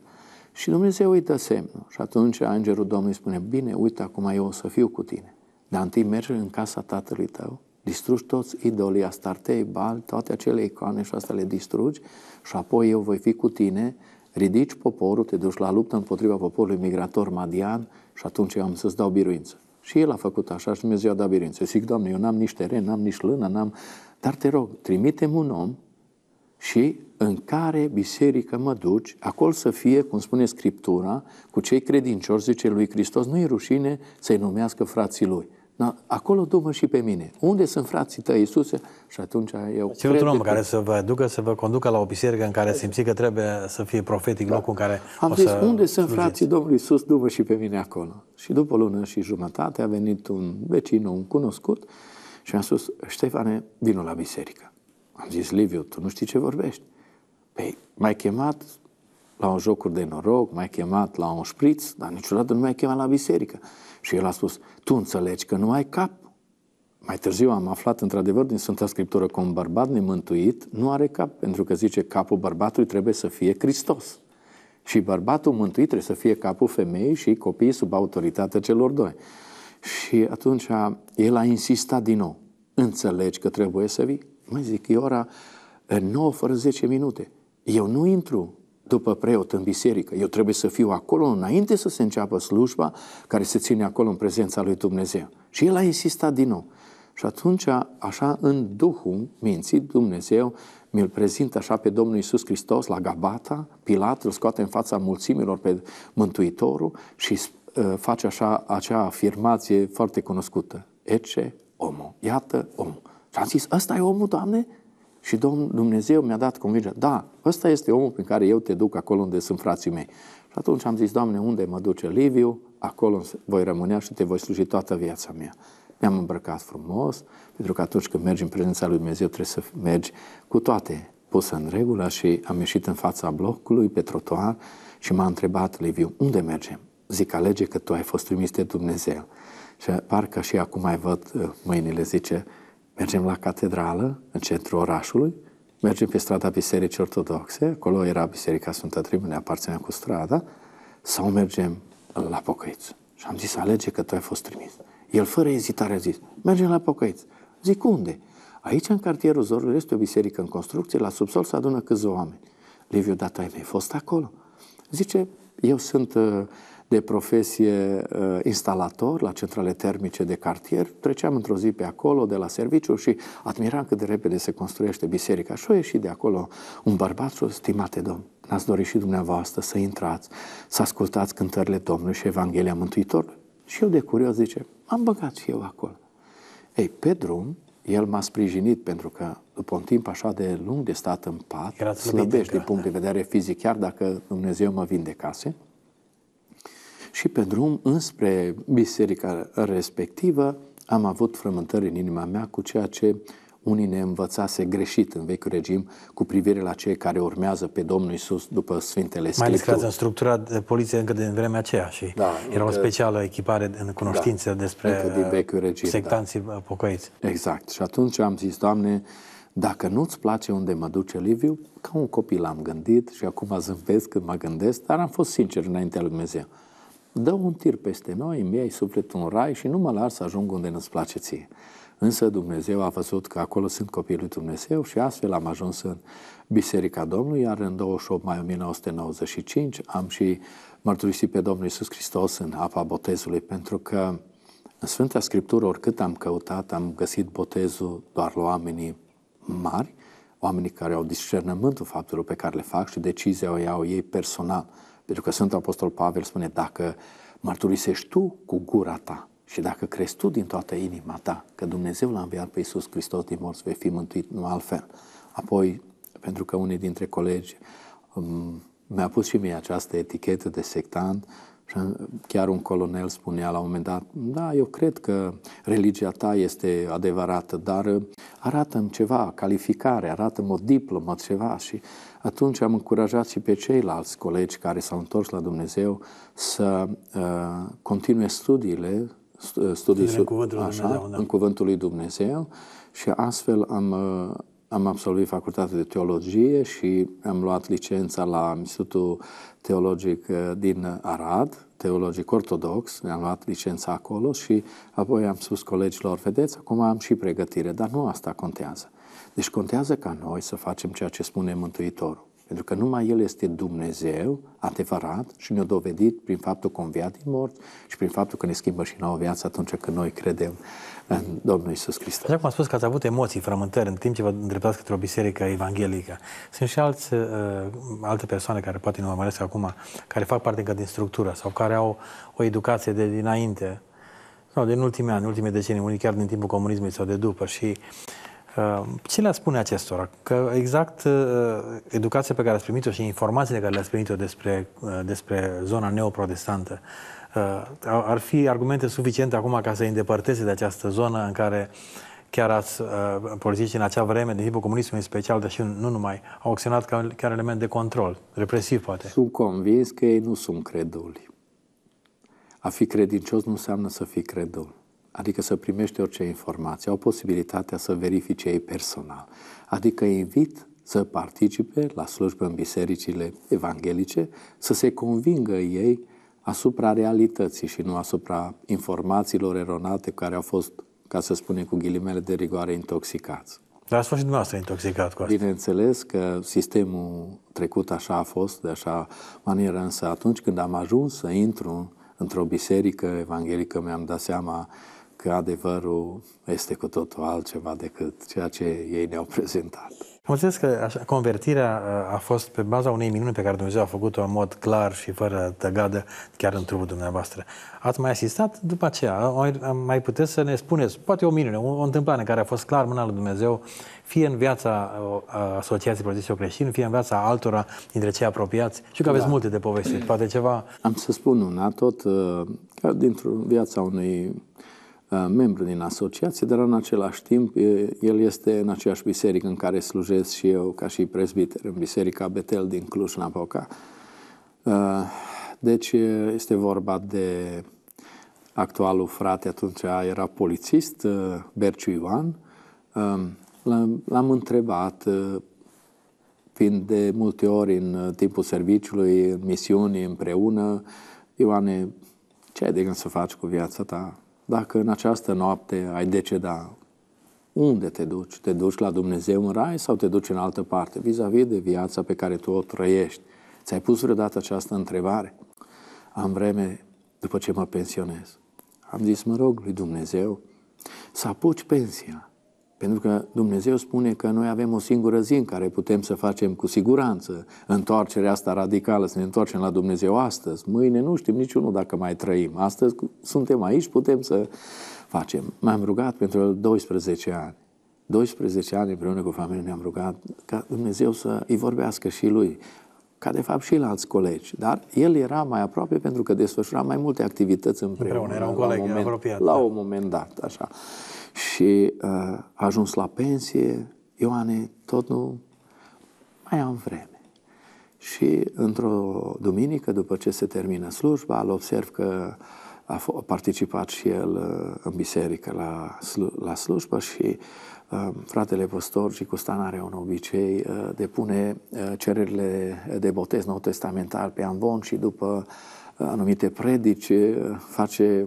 Și Dumnezeu îi dă semnul și atunci îngerul Domnului spune, bine, uite, acum eu o să fiu cu tine, dar întâi mergi în casa tatălui tău distrugi toți idolii Astartei, Bal, toate acele icoane și astea le distrugi și apoi eu voi fi cu tine, ridici poporul, te duci la luptă împotriva poporului migrator madian și atunci eu am să-ți dau biruință. Și el a făcut așa și Dumnezeu a dat biruință. Eu zic, Doamne, eu n-am nici teren, n-am nici lână, n-am... Dar te rog, trimitem un om și în care biserică mă duci, acolo să fie, cum spune Scriptura, cu cei credincioși, zice lui Hristos, nu-i rușine să-i numească frații lui. Da? acolo du și pe mine. Unde sunt frații tăi, Iisuse? Și atunci eu Ce cred un om că... care să vă ducă, să vă conducă la o biserică în care simți că trebuie să fie profetic da. locul în care Am o zis, să unde sunt slugeți? frații Domnului Iisus, du și pe mine acolo. Și după o lună și jumătate a venit un vecin, un cunoscut, și mi-a spus, Ștefane, vină la biserică. Am zis, Liviu, tu nu știi ce vorbești. Păi, m-ai chemat la un jocuri de noroc, m-ai chemat la un șpriț, dar niciodată nu m-ai chemat la biserică. Și el a spus, tu înțelegi că nu ai cap. Mai târziu am aflat într-adevăr din Sfânta Scriptură că un bărbat nemântuit nu are cap, pentru că zice capul bărbatului trebuie să fie Hristos. Și bărbatul mântuit trebuie să fie capul femeii și copiii sub autoritatea celor doi. Și atunci el a insistat din nou. Înțelegi că trebuie să vii? Mai zic, e ora 9 fără 10 minute. Eu nu intru după preot în biserică. Eu trebuie să fiu acolo înainte să se înceapă slujba care se ține acolo în prezența lui Dumnezeu. Și el a insistat din nou. Și atunci, așa, în duhul minții, Dumnezeu mi-l prezintă așa pe Domnul Iisus Hristos la Gabata, Pilat îl scoate în fața mulțimilor pe Mântuitorul și uh, face așa acea afirmație foarte cunoscută. Ece omul, iată omul. Și am zis, ăsta e omul, Doamne? Și Domnul Dumnezeu mi-a dat convingerea, da, ăsta este omul prin care eu te duc acolo unde sunt frații mei. Și atunci am zis, Doamne, unde mă duce Liviu, acolo voi rămânea și te voi sluji toată viața mea. Mi-am îmbrăcat frumos, pentru că atunci când mergi în prezența lui Dumnezeu trebuie să mergi cu toate pusă în regulă și am ieșit în fața blocului pe trotuar și m-a întrebat Liviu, unde mergem? Zic, alege că tu ai fost trimis de Dumnezeu. Și parcă și acum mai văd uh, mâinile, zice, Mergem la catedrală, în centrul orașului, mergem pe strada Bisericii Ortodoxe, acolo era Biserica Sfântă Tribune, aparținea cu strada, sau mergem la Pocăiț. Și am zis, alege că tu ai fost trimis. El fără ezitare a zis, mergem la Pocăiț. Zic, unde? Aici, în cartierul Zorului, este o biserică în construcție, la subsol se adună câțiva oameni. Liviu, dar tu ai mai fost acolo? Zice, eu sunt uh, de profesie uh, instalator la centrale termice de cartier. Treceam într-o zi pe acolo de la serviciu și admiram cât de repede se construiește biserica. Și a ieșit de acolo un bărbat și stimate domn, n-ați dorit și dumneavoastră să intrați, să ascultați cântările Domnului și Evanghelia Mântuitorului? Și eu de curios zice, am băgat și eu acolo. Ei, pe drum, el m-a sprijinit pentru că după un timp așa de lung de stat în pat, slăbești din punct da. de vedere fizic, chiar dacă Dumnezeu mă vindecase și pe drum înspre biserica respectivă am avut frământări în inima mea cu ceea ce unii ne învățase greșit în vechiul regim cu privire la cei care urmează pe Domnul Isus după Sfintele Scripturi. Mai lucrați în structura eh, de poliție încă din vremea aceea și da, era încă, o specială echipare în da, cunoștință da, despre din vechiul regim, da. sectanții da. pocăiți. Exact. Și atunci am zis, Doamne, dacă nu-ți place unde mă duce Liviu, ca un copil am gândit și acum zâmbesc când mă gândesc, dar am fost sincer înaintea lui Dumnezeu. Dă un tir peste noi, îmi iei sufletul în rai și nu mă las să ajung unde nu-ți place ție. Însă Dumnezeu a văzut că acolo sunt copiii lui Dumnezeu și astfel am ajuns în Biserica Domnului, iar în 28 mai 1995 am și mărturisit pe Domnul Isus Hristos în apa botezului, pentru că în Sfânta Scriptură, oricât am căutat, am găsit botezul doar la oamenii mari, oamenii care au discernământul faptelor pe care le fac și decizia o iau ei personal. Pentru că Sfântul Apostol Pavel spune, dacă mărturisești tu cu gura ta și dacă crezi tu din toată inima ta că Dumnezeu l-a înviat pe Iisus Hristos din morți, vei fi mântuit, nu altfel. Apoi, pentru că unii dintre colegi um, mi-a pus și mie această etichetă de sectant și chiar un colonel spunea la un moment dat, da, eu cred că religia ta este adevărată, dar uh, arată-mi ceva, calificare, arată-mi o diplomă, ceva și atunci am încurajat și pe ceilalți colegi care s-au întors la Dumnezeu să uh, continue studiile, uh, studii studiile în, cuvântul așa, Dumnezeu, da. în Cuvântul lui Dumnezeu și astfel am, uh, am absolvit facultatea de teologie și am luat licența la Institutul Teologic uh, din Arad, teologic ortodox, ne-am luat licența acolo și apoi am spus colegilor, vedeți, acum am și pregătire, dar nu asta contează. Deci contează ca noi să facem ceea ce spune Mântuitorul. Pentru că numai El este Dumnezeu adevărat și ne-a dovedit prin faptul că învia din morți și prin faptul că ne schimbă și nouă viața atunci când noi credem în Domnul Isus Hristos. Așa cum am spus că ați avut emoții, frământări în timp ce vă îndreptați către o biserică evanghelică. Sunt și alți, uh, alte persoane care poate nu urmăresc acum, care fac parte încă din structură sau care au o educație de dinainte, sau din ultimii ani, ultime decenii, unii chiar din timpul comunismului sau de după și Uh, ce le-a spune acestora? Că exact uh, educația pe care ați primit-o și informațiile care le-ați primit-o despre, uh, despre zona neoprotestantă ar fi argumente suficiente acum ca să îi îndepărteze de această zonă în care chiar ați, politici în acea vreme, de tipul comunismului special, dar și nu numai, au acționat ca chiar element de control, represiv poate. Sunt convins că ei nu sunt creduli. A fi credincios nu înseamnă să fii credul adică să primești orice informație, au posibilitatea să verifice ei personal. Adică invit să participe la slujbe în bisericile evanghelice, să se convingă ei asupra realității și nu asupra informațiilor eronate care au fost, ca să spunem cu ghilimele de rigoare, intoxicați. Dar ați fost și dumneavoastră intoxicat cu asta. Bineînțeles că sistemul trecut așa a fost, de așa manieră, însă atunci când am ajuns să intru într-o biserică evanghelică, mi-am dat seama că adevărul este cu totul altceva decât ceea ce ei ne-au prezentat. Mulțumesc că așa, convertirea uh, a fost pe baza unei minuni pe care Dumnezeu a făcut-o în mod clar și fără tăgadă chiar în trupul dumneavoastră. Ați mai asistat după aceea? Mai puteți să ne spuneți, poate o minune, o, întâmplare care a fost clar mâna lui Dumnezeu, fie în viața uh, Asociației Protecției Creștine, fie în viața altora dintre cei apropiați. Și că aveți da. multe de povestit, poate ceva... Am să spun una tot, uh, chiar dintr-o viața unui Uh, membru din asociație, dar în același timp uh, el este în aceeași biserică în care slujesc și eu ca și prezbiter, în biserica Betel din Cluj-Napoca. Uh, deci este vorba de actualul frate, atunci era polițist, Berciu Ivan. Um, l-am întrebat, fiind de multe ori în timpul serviciului, în misiuni împreună, Ioane, ce ai de gând să faci cu viața ta? Dacă în această noapte ai deceda, unde te duci? Te duci la Dumnezeu în rai sau te duci în altă parte, vis-a-vis de viața pe care tu o trăiești? Ți-ai pus vreodată această întrebare? Am vreme după ce mă pensionez. Am zis, mă rog, lui Dumnezeu, să apuci pensia pentru că Dumnezeu spune că noi avem o singură zi în care putem să facem cu siguranță întoarcerea asta radicală, să ne întoarcem la Dumnezeu astăzi. Mâine nu știm niciunul dacă mai trăim. Astăzi suntem aici, putem să facem. M-am rugat pentru 12 ani. 12 ani împreună cu familia ne-am rugat ca Dumnezeu să îi vorbească și lui ca de fapt și la alți colegi, dar el era mai aproape pentru că desfășura mai multe activități împreună. Împreună, era un coleg la moment, apropiat. La da. un moment dat, așa. Și uh, a ajuns la pensie, Ioane, tot nu mai am vreme. Și într-o duminică, după ce se termină slujba, îl observ că a participat și el uh, în biserică la, slu- la slujbă și Uh, fratele păstor și Custan are un obicei, uh, depune uh, cererile de botez nou testamental pe Anvon și după anumite predici face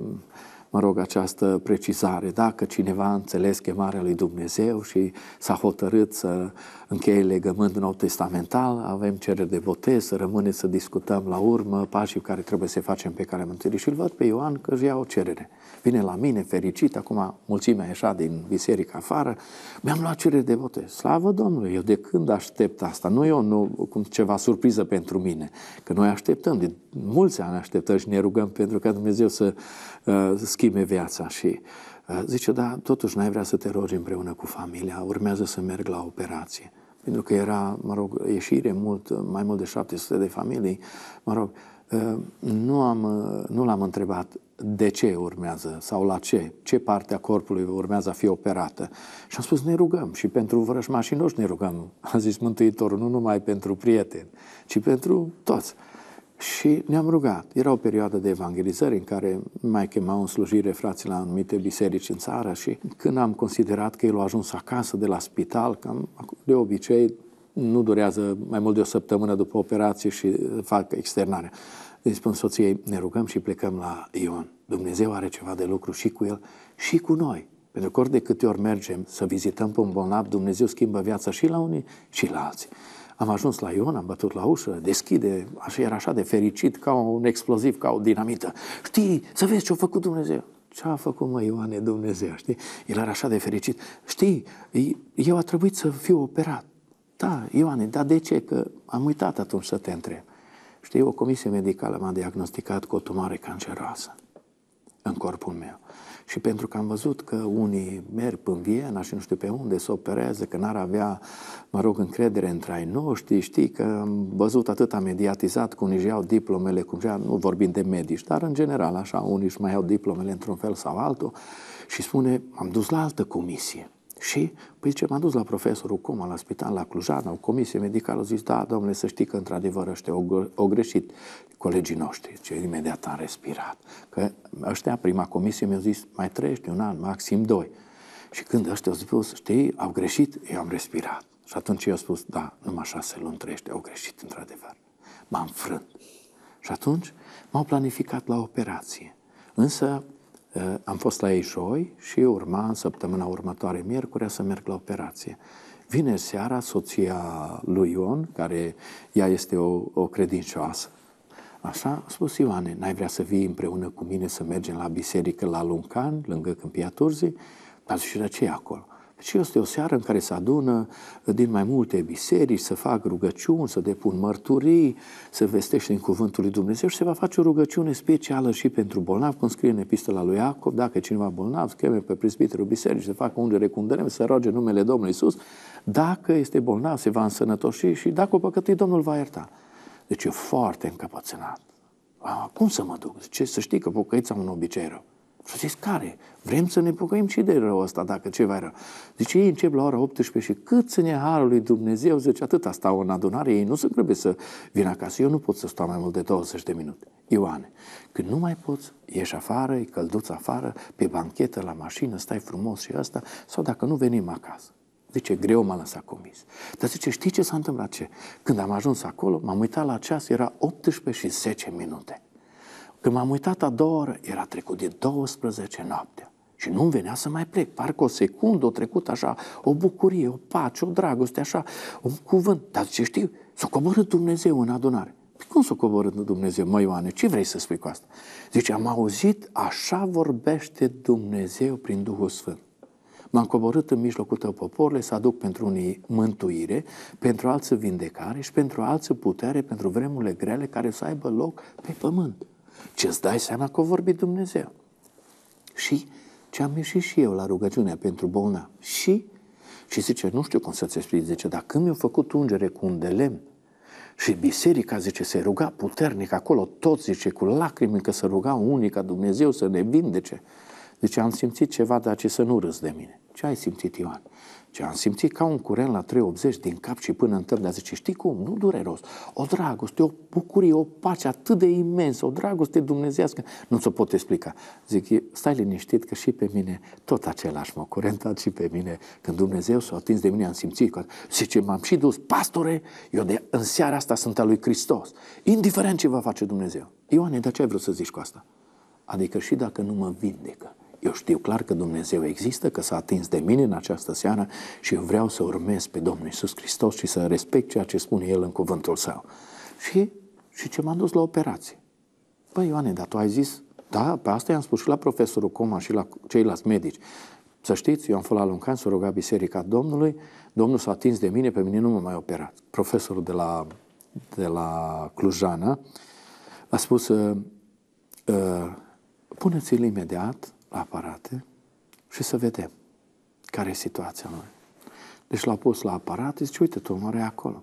mă rog, această precizare. Dacă cineva a înțeles chemarea lui Dumnezeu și s-a hotărât să încheie legământ nou testamental, avem cereri de botez, să rămâne să discutăm la urmă pașii care trebuie să facem pe care mântuirii și îl văd pe Ioan că își ia o cerere. Vine la mine fericit, acum mulțimea ieșa din biserică afară, mi-am luat cerere de botez. Slavă Domnului, eu de când aștept asta? Nu eu, nu cum ceva surpriză pentru mine, că noi așteptăm, de mulți ani așteptăm și ne rugăm pentru ca Dumnezeu să uh, schimbe viața și uh, zice, da, totuși n-ai vrea să te rogi împreună cu familia, urmează să merg la operație. Pentru că era, mă rog, ieșire mult, mai mult de 700 de familii, mă rog, uh, nu, am, uh, nu l-am întrebat de ce urmează sau la ce, ce parte a corpului urmează a fi operată. Și am spus, ne rugăm și pentru vrăjmașii noștri ne rugăm, a zis Mântuitorul, nu numai pentru prieteni, ci pentru toți. Și ne-am rugat. Era o perioadă de evangelizare în care mai chemau în slujire frații la anumite biserici în țară și când am considerat că el a ajuns acasă de la spital, cam de obicei nu durează mai mult de o săptămână după operație și fac externarea. Îi spun soției, ne rugăm și plecăm la Ion. Dumnezeu are ceva de lucru și cu el și cu noi. Pentru că ori de câte ori mergem să vizităm pe un bolnav, Dumnezeu schimbă viața și la unii și la alții. Am ajuns la Ion, am bătut la ușă, deschide, așa era așa de fericit, ca un exploziv, ca o dinamită. Știi, să vezi ce a făcut Dumnezeu. Ce a făcut, mă, Ioane, Dumnezeu, știi? El era așa de fericit. Știi, eu a trebuit să fiu operat. Da, Ioane, dar de ce? Că am uitat atunci să te întreb. Știi, o comisie medicală m-a diagnosticat cu o tumoare canceroasă în corpul meu. Și pentru că am văzut că unii merg în Viena și nu știu pe unde să operează, că n-ar avea, mă rog, încredere între ai noștri, știi, că am văzut atât mediatizat cum își iau diplomele, cum și nu vorbim de medici, dar în general așa, unii își mai iau diplomele într-un fel sau altul și spune, am dus la altă comisie și, păi zice, m-am dus la profesorul Coma, la spital, la Clujana, o comisie medicală, a zis, da, domnule, să știi că într-adevăr ăștia au, au greșit colegii noștri. Ce imediat am respirat. Că ăștia, prima comisie, mi-au zis, mai trăiești un an, maxim doi. Și când ăștia au spus, știi, au greșit, eu am respirat. Și atunci eu am spus, da, numai șase luni trăiește, au greșit într-adevăr. M-am frânt. Și atunci m-au planificat la operație. Însă Eh, am fost la ei joi și urma în săptămâna următoare, miercuri să merg la operație. Vine seara soția lui Ion, care ea este o, o credincioasă, Așa a spus Ioane, n-ai vrea să vii împreună cu mine să mergem la biserică la Luncan, lângă Câmpia Turzii? Dar și de ce e acolo? Deci este o seară în care se adună din mai multe biserici, să fac rugăciuni, să depun mărturii, să vestește în cuvântul lui Dumnezeu și se va face o rugăciune specială și pentru bolnav, cum scrie în epistola lui Iacob, dacă cineva bolnav, scrie pe presbiterul bisericii să facă ungere cu să roage numele Domnului Isus, dacă este bolnav, se va însănătoși și dacă o păcătui, Domnul va ierta. Deci e foarte încăpățânat. A, cum să mă duc? Ce să știi că pocăița un obicei rău. Și zis, care? Vrem să ne pocăim și de rău ăsta, dacă ceva era. rău. Zice, ei încep la ora 18 și cât ține harul lui Dumnezeu, zice, asta stau în adunare, ei nu se grăbe să vină acasă. Eu nu pot să stau mai mult de 20 de minute. Ioane, când nu mai poți, ieși afară, e călduț afară, pe banchetă, la mașină, stai frumos și asta, sau dacă nu, venim acasă. Zice, greu m-a lăsat comis. Dar zice, știi ce s-a întâmplat? Ce? Când am ajuns acolo, m-am uitat la ceas, era 18 și 10 minute. Când m-am uitat a doua oră, era trecut de 12 noaptea. Și nu-mi venea să mai plec. Parcă o secundă o trecut așa, o bucurie, o pace, o dragoste, așa, un cuvânt. Dar ce știu, s-a coborât Dumnezeu în adunare. Păi cum s-a coborât Dumnezeu, mă Ioane, ce vrei să spui cu asta? Zice, am auzit, așa vorbește Dumnezeu prin Duhul Sfânt. M-am coborât în mijlocul tău, poporului să aduc pentru unii mântuire, pentru alții vindecare și pentru alții putere, pentru vremurile grele care să aibă loc pe pământ ce îți dai seama că a vorbit Dumnezeu. Și ce am ieșit și eu la rugăciunea pentru bolna. Și, și zice, nu știu cum să-ți explic, zice, dar când mi-au făcut ungere cu un de lemn și biserica, zice, se ruga puternic acolo, toți, zice, cu lacrimi că se ruga unii ca Dumnezeu să ne vindece. Zice, am simțit ceva, dar ce să nu râs de mine. Ce ai simțit, Ioan? Ce am simțit ca un curent la 380 din cap și până în târga. Zice, știi cum? Nu dureros. O dragoste, o bucurie, o pace atât de imensă, o dragoste dumnezească. Nu ți-o pot explica. Zic, stai liniștit că și pe mine tot același m-a curentat și pe mine. Când Dumnezeu s-a atins de mine, am simțit că zice, m-am și dus, pastore, eu de în seara asta sunt al lui Hristos. Indiferent ce va face Dumnezeu. Ioane, dar ce ai vrut să zici cu asta? Adică și dacă nu mă vindecă, eu știu clar că Dumnezeu există, că s-a atins de mine în această seară și eu vreau să urmez pe Domnul Isus Hristos și să respect ceea ce spune El în cuvântul Său. Și, și ce m-am dus la operație? Păi, Ioane, dar tu ai zis, da, pe asta i-am spus și la profesorul Coma și la ceilalți medici. Să știți, eu am fost la Luncan să ruga Biserica Domnului, Domnul s-a atins de mine, pe mine nu m-a mai operat. Profesorul de la, de la Clujana a spus, uh, uh, puneți-l imediat aparate și să vedem care e situația noi. Deci l-a pus la aparat, zice, uite, tumorul e acolo.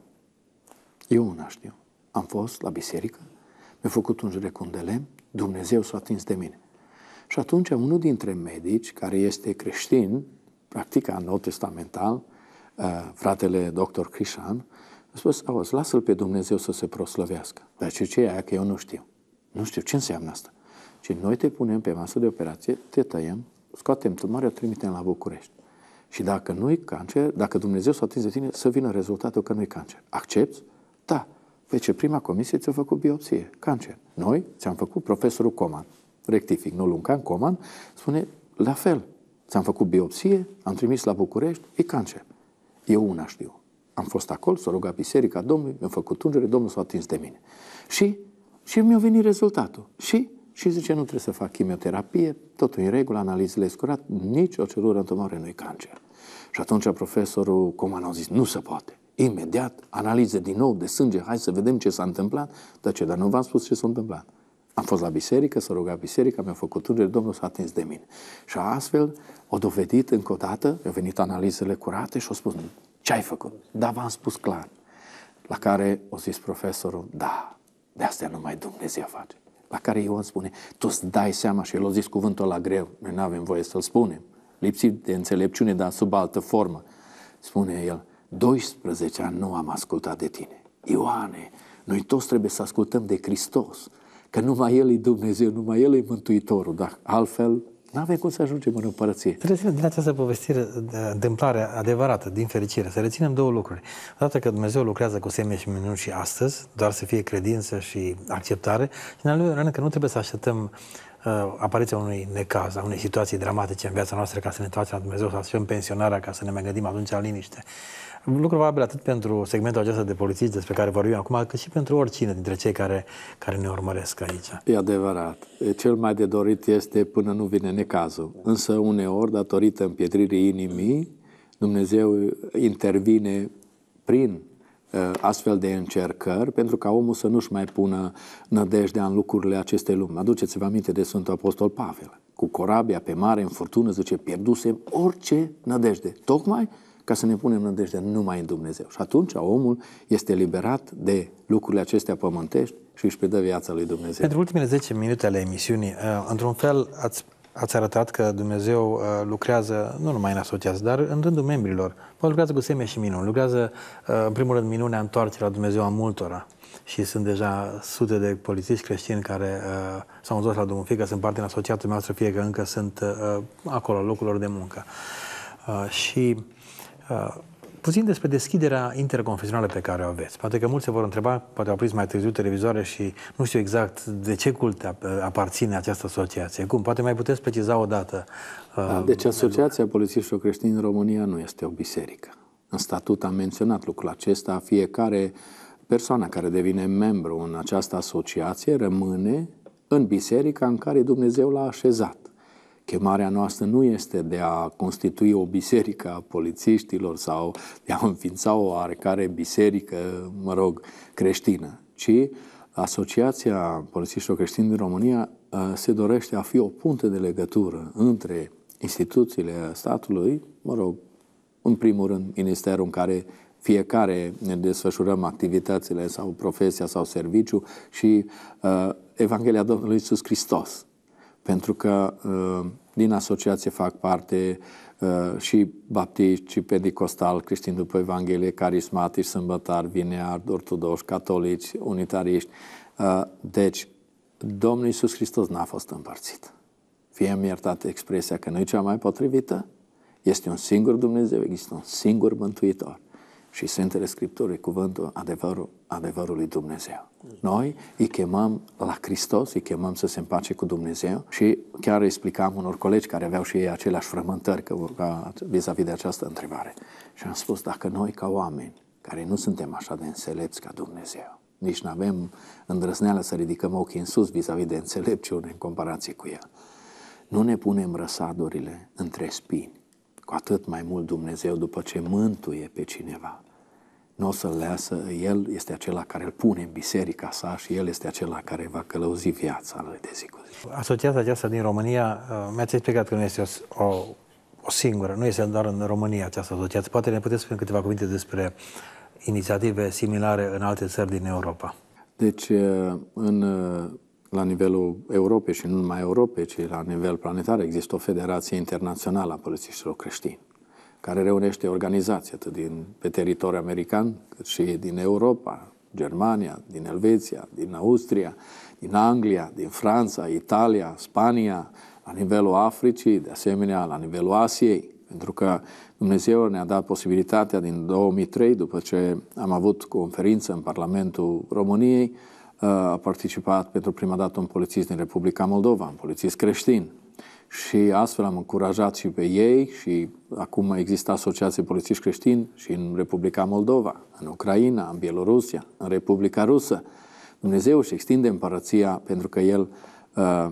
Eu una știu. Am fost la biserică, mi-a făcut un cu de lemn, Dumnezeu s-a atins de mine. Și atunci unul dintre medici, care este creștin, practica nou testamental, uh, fratele doctor Crișan, a spus, auzi, lasă-l pe Dumnezeu să se proslăvească. Dar ce e aia că eu nu știu? Nu știu ce înseamnă asta. Și noi te punem pe masă de operație, te tăiem, scoatem tumoarea, trimitem la București. Și dacă nu e cancer, dacă Dumnezeu s-a atins de tine, să vină rezultatul că nu e cancer. Accepți? Da. Pe ce prima comisie ți-a făcut biopsie, cancer. Noi ți-am făcut profesorul Coman, rectific, nu Luncan, Coman, spune la fel. Ți-am făcut biopsie, am trimis la București, e cancer. Eu una știu. Am fost acolo, s-a rugat biserica Domnului, mi-a făcut ungere, Domnul s-a atins de mine. Și, și mi-a venit rezultatul. Și și zice, nu trebuie să fac chimioterapie, totul în regulă, analizele scurat, nici o celulă în tumoare nu-i cancer. Și atunci profesorul Coman a zis, nu se poate. Imediat, analize din nou de sânge, hai să vedem ce s-a întâmplat. Dar ce, dar nu v-am spus ce s-a întâmplat. Am fost la biserică, s-a rugat biserica, mi-a făcut ungere, Domnul s-a atins de mine. Și astfel, o dovedit încă o dată, au venit analizele curate și au spus, ce ai făcut? Da, v-am spus clar. La care o zis profesorul, da, de astea numai Dumnezeu face la care Ioan spune, tu îți dai seama și el a zis cuvântul la greu, noi nu avem voie să-l spunem, lipsit de înțelepciune, dar sub altă formă. Spune el, 12 ani nu am ascultat de tine. Ioane, noi toți trebuie să ascultăm de Hristos, că numai El e Dumnezeu, numai El e Mântuitorul, dar altfel nu avem cum să ajungem în împărăție. Trebuie să din această povestire, întâmplare adevărată, din fericire, să reținem două lucruri. Odată că Dumnezeu lucrează cu semne și minuni și astăzi, doar să fie credință și acceptare, și în al doilea rând că nu trebuie să așteptăm uh, apariția unui necaz, a unei situații dramatice în viața noastră ca să ne întoarcem la Dumnezeu, să așteptăm pensionarea ca să ne mai gândim atunci la liniște lucru valabil atât pentru segmentul acesta de polițiști despre care vorbim acum, cât și pentru oricine dintre cei care, care ne urmăresc aici. E adevărat. Cel mai de dorit este până nu vine necazul. Însă uneori, datorită împietririi inimii, Dumnezeu intervine prin astfel de încercări pentru ca omul să nu-și mai pună nădejdea în lucrurile acestei lumi. Aduceți-vă aminte de Sfântul Apostol Pavel. Cu corabia pe mare, în furtună, zice, pierdusem orice nădejde. Tocmai ca să ne punem nădejdea numai în Dumnezeu. Și atunci omul este liberat de lucrurile acestea pământești și își predă viața lui Dumnezeu. Pentru ultimele 10 minute ale emisiunii, uh, într-un fel ați, ați arătat că Dumnezeu uh, lucrează nu numai în asociați, dar în rândul membrilor. Poate lucrează cu semne și minuni. Lucrează, uh, în primul rând, minunea întoarcerea la Dumnezeu a multora și sunt deja sute de polițiști creștini care uh, s-au întors la Domnul, fie că sunt parte în asociatul meu, fie că încă sunt uh, acolo, locurilor de muncă. Uh, și Uh, puțin despre deschiderea interconfesională pe care o aveți. Poate că mulți se vor întreba, poate au prins mai târziu televizoare și nu știu exact de ce cult aparține această asociație. Cum? Poate mai puteți preciza o dată. Uh, da, deci Asociația Polițiștilor Creștini în România nu este o biserică. În statut am menționat lucrul acesta. Fiecare persoană care devine membru în această asociație rămâne în biserica în care Dumnezeu l-a așezat. Chemarea noastră nu este de a constitui o biserică a polițiștilor sau de a înființa o oarecare biserică, mă rog, creștină, ci Asociația Polițiștilor Creștini din România ă, se dorește a fi o punte de legătură între instituțiile statului, mă rog, în primul rând, ministerul în care fiecare ne desfășurăm activitățile sau profesia sau serviciu și uh, Evanghelia Domnului Iisus Hristos pentru că uh, din asociație fac parte uh, și baptiști, și pedicostal, creștini după Evanghelie, carismatici, sâmbătari, vineari, ortodoși, catolici, unitariști. Uh, deci, Domnul Iisus Hristos n-a fost împărțit. Fie îmi iertată expresia că nu e cea mai potrivită, este un singur Dumnezeu, există un singur Mântuitor și Sfintele Scripturii, cuvântul adevărul, adevărul lui Dumnezeu. Noi îi chemăm la Hristos, îi chemăm să se împace cu Dumnezeu și chiar explicam unor colegi care aveau și ei aceleași frământări că, ca, vis-a-vis de această întrebare. Și am spus, dacă noi ca oameni, care nu suntem așa de înțelepți ca Dumnezeu, nici nu avem îndrăzneală să ridicăm ochii în sus vis-a-vis de înțelepciune în comparație cu El, nu ne punem răsadurile între spini, cu atât mai mult Dumnezeu după ce mântuie pe cineva, nu o să-l leasă, el este acela care îl pune în biserica sa și el este acela care va călăuzi viața lui de zi cu zi. Asociația aceasta din România, uh, mi-ați explicat că nu este o, o, o singură, nu este doar în România această asociație. Poate ne puteți spune câteva cuvinte despre inițiative similare în alte țări din Europa. Deci, uh, în, uh, la nivelul Europei și nu numai Europei, ci la nivel planetar, există o federație internațională a polițiștilor creștini care reunește organizații atât din, pe teritoriul american, cât și din Europa, Germania, din Elveția, din Austria, din Anglia, din Franța, Italia, Spania, la nivelul Africii, de asemenea la nivelul Asiei, pentru că Dumnezeu ne-a dat posibilitatea din 2003, după ce am avut conferință în Parlamentul României, a participat pentru prima dată un polițist din Republica Moldova, un polițist creștin, și astfel am încurajat și pe ei și acum există asociații polițiști creștini și în Republica Moldova, în Ucraina, în Bielorusia, în Republica Rusă. Dumnezeu își extinde împărăția pentru că El uh,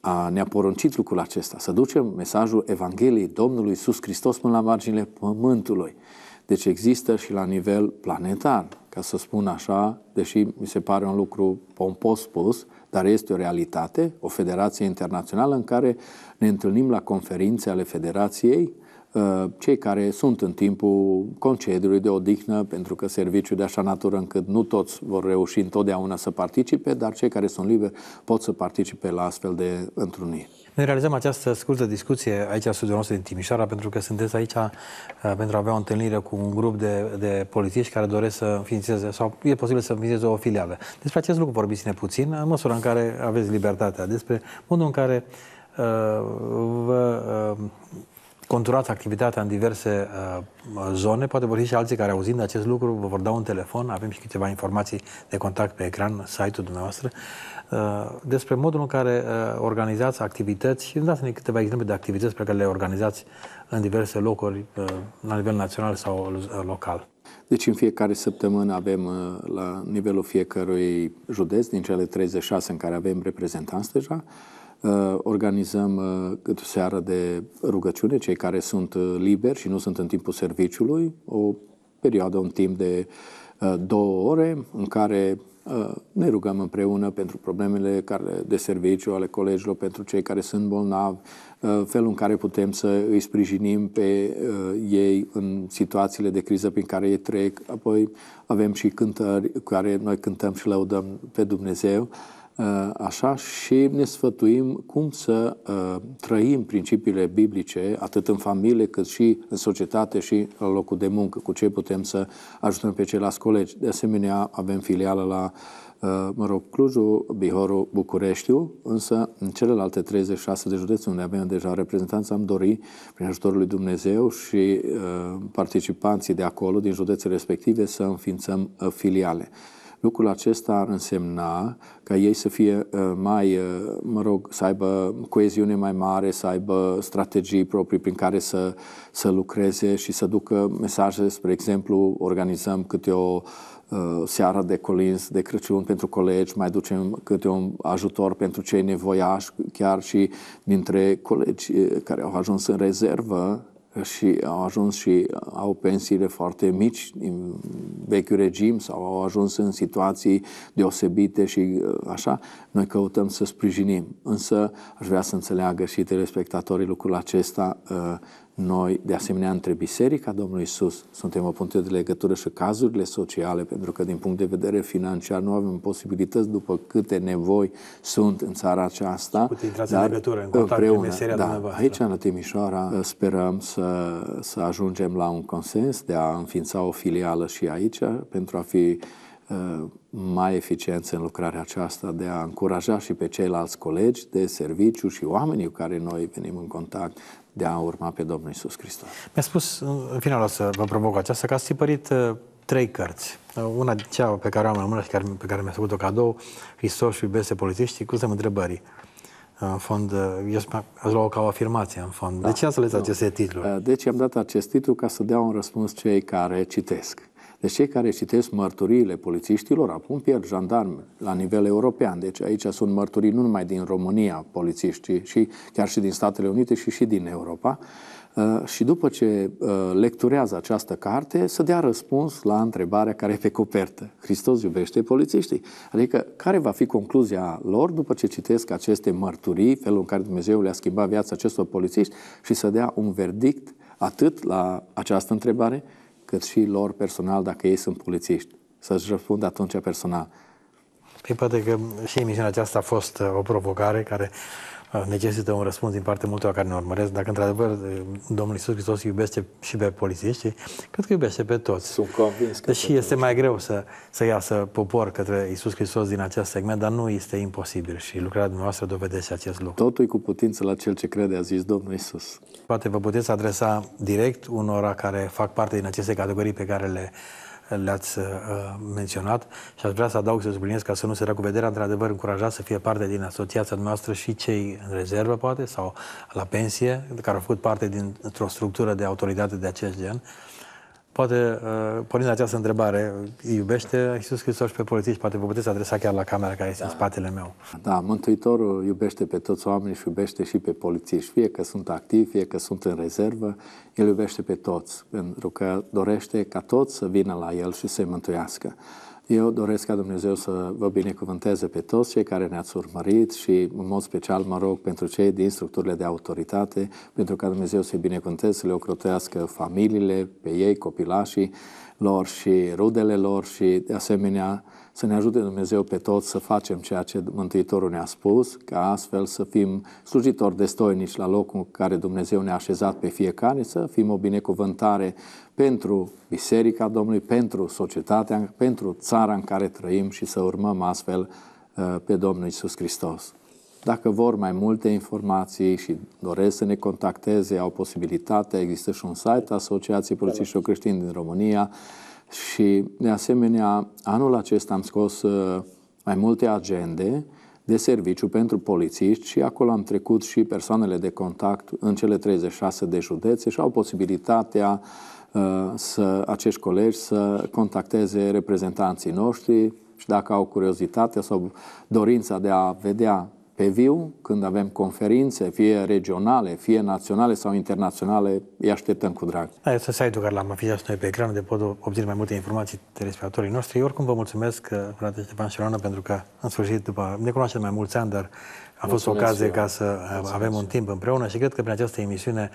a, ne-a poruncit lucrul acesta, să ducem mesajul Evangheliei Domnului Iisus Hristos până la marginile Pământului. Deci există și la nivel planetar, ca să spun așa, deși mi se pare un lucru pompos spus, uh, dar este o realitate, o federație internațională în care ne întâlnim la conferințe ale federației, uh, cei care sunt în timpul concediului de odihnă, pentru că serviciul de așa natură încât nu toți vor reuși întotdeauna să participe, dar cei care sunt liberi pot să participe la astfel de întruniri. Noi realizăm această scurtă discuție aici la studiul nostru din Timișoara pentru că sunteți aici uh, pentru a avea o întâlnire cu un grup de, de polițiști care doresc să înființeze sau e posibil să înființeze o filială. Despre acest lucru vorbiți-ne puțin în măsura în care aveți libertatea, despre modul în care uh, vă uh, conturați activitatea în diverse uh, zone. Poate vor fi și alții care auzind acest lucru vă vor da un telefon. Avem și câteva informații de contact pe ecran, site-ul dumneavoastră. Uh, Uh, despre modul în care uh, organizați activități. Dați-ne câteva exemple de activități pe care le organizați în diverse locuri, uh, la nivel național sau local. Deci în fiecare săptămână avem la nivelul fiecărui județ, din cele 36 în care avem reprezentanți deja, organizăm câte o seară de rugăciune, cei care sunt liberi și nu sunt în timpul serviciului, o perioadă, un timp de două ore în care Uh, ne rugăm împreună pentru problemele care, de serviciu ale colegilor, pentru cei care sunt bolnavi, uh, felul în care putem să îi sprijinim pe uh, ei în situațiile de criză prin care ei trec. Apoi avem și cântări care noi cântăm și lăudăm pe Dumnezeu. Eh, așa și ne sfătuim cum să eh, trăim principiile biblice atât în familie cât și în societate și la locul de muncă, cu ce putem să ajutăm pe ceilalți colegi. De asemenea, avem filială la eh, mă rog, Clujul, Bihoru, Bucureștiu, însă în celelalte 36 de județe unde avem deja reprezentanți, am dorit, prin ajutorul lui Dumnezeu și uh, participanții de acolo, din județele respective, să înființăm uh, filiale. Lucrul acesta ar însemna ca ei să fie uh, mai, uh, mă rog, să aibă coeziune mai mare, să aibă strategii proprii prin care să, să lucreze și să ducă mesaje, spre exemplu, organizăm câte o uh, seara de colins de Crăciun pentru colegi, mai ducem câte un ajutor pentru cei nevoiași, chiar și dintre colegi care au ajuns în rezervă, și au ajuns și au pensiile foarte mici din vechiul regim sau au ajuns în situații deosebite și uh, așa, noi căutăm să sprijinim. Însă aș vrea să înțeleagă și telespectatorii lucrul acesta uh, noi, de asemenea, între Biserica Domnului Isus suntem o punte de legătură și cazurile sociale, pentru că, din punct de vedere financiar, nu avem posibilități după câte nevoi sunt în țara aceasta. Puteți dar în legătură, în contact împreună, cu da, dumneavoastră. Aici, în Timișoara, sperăm să, să ajungem la un consens de a înființa o filială și aici, pentru a fi uh, mai eficiență în lucrarea aceasta, de a încuraja și pe ceilalți colegi de serviciu și oamenii cu care noi venim în contact, de a urma pe Domnul Isus Hristos. Mi-a spus, în final o să vă provoc aceasta, că ați tipărit uh, trei cărți. Uh, una, cea pe care o am în mână și care, pe care mi-a făcut-o cadou, Hristos și iubește polițiștii, cu semn întrebării. Uh, în fond, uh, eu aș lua ca o afirmație, în fond. Da. De ce ați ales aceste titluri? Uh, deci am dat acest titlu ca să dea un răspuns cei care citesc. Deci cei care citesc mărturiile polițiștilor acum pierd jandarmi la nivel european. Deci aici sunt mărturii nu numai din România polițiști, și chiar și din Statele Unite și și din Europa. Uh, și după ce uh, lecturează această carte, să dea răspuns la întrebarea care e pe copertă. Hristos iubește polițiștii. Adică care va fi concluzia lor după ce citesc aceste mărturii, felul în care Dumnezeu le-a schimbat viața acestor polițiști și să dea un verdict atât la această întrebare, cât și lor personal, dacă ei sunt polițiști. Să-și răspundă atunci personal. Păi poate că și emisiunea aceasta a fost uh, o provocare care Ah, necesită un răspuns din partea multora care ne urmăresc. Dacă într-adevăr Domnul Iisus Hristos iubește și pe polițiști, cred că iubește pe toți. Sunt convins că Deși este mai greu să, să iasă popor către Iisus Hristos din acest segment, dar nu este imposibil și lucrarea dumneavoastră dovedește acest lucru. Totul e cu putință la cel ce crede, a zis Domnul Iisus. Poate vă puteți adresa direct unora care fac parte din aceste categorii pe care le le-ați uh, menționat și aș vrea să adaug, să subliniez ca să nu se dea cu vederea, într-adevăr încurajat să fie parte din asociația noastră și cei în rezervă, poate, sau la pensie, care au făcut parte dintr-o structură de autoritate de acest gen, uh, Poate uh, pornind această întrebare, iubește Iisus Hristos și pe polițiști? Poate vă puteți adresa chiar la camera care este da. în spatele meu. Da, Mântuitorul iubește pe toți oamenii și iubește și pe polițiști. Fie că sunt activi, fie că sunt în rezervă, El iubește pe toți, pentru că dorește ca toți să vină la El și să-i mântuiască. Eu doresc ca Dumnezeu să vă binecuvânteze pe toți cei care ne-ați urmărit și, în mod special, mă rog, pentru cei din structurile de autoritate, pentru ca Dumnezeu să-i binecuvânteze, să le ocrotească familiile, pe ei, copilașii lor și rudele lor și, de asemenea, să ne ajute Dumnezeu pe toți să facem ceea ce Mântuitorul ne-a spus, ca astfel să fim slujitori destoinici la locul în care Dumnezeu ne-a așezat pe fiecare, să fim o binecuvântare pentru Biserica Domnului, pentru societatea, pentru țara în care trăim și să urmăm astfel uh, pe Domnul Isus Hristos. Dacă vor mai multe informații și doresc să ne contacteze, au posibilitatea, există și un site, Asociației Polițiștilor Creștini din România, și, de asemenea, anul acesta am scos uh, mai multe agende de serviciu pentru polițiști și acolo am trecut și persoanele de contact în cele 36 de județe și au posibilitatea uh, să acești colegi să contacteze reprezentanții noștri și dacă au curiozitatea sau dorința de a vedea pe viu, când avem conferințe, fie regionale, fie naționale sau internaționale, îi așteptăm cu drag. să site-ul care l-am afișat noi pe ecran, de pot obține mai multe informații telespectatorii noștri. Eu oricum vă mulțumesc, uh, frate Ștefan Șiroană, pentru că, în sfârșit, după, ne cunoaștem mai mulți ani, dar a fost o ocazie ca să uh, mulțumesc avem un timp împreună și cred că prin această emisiune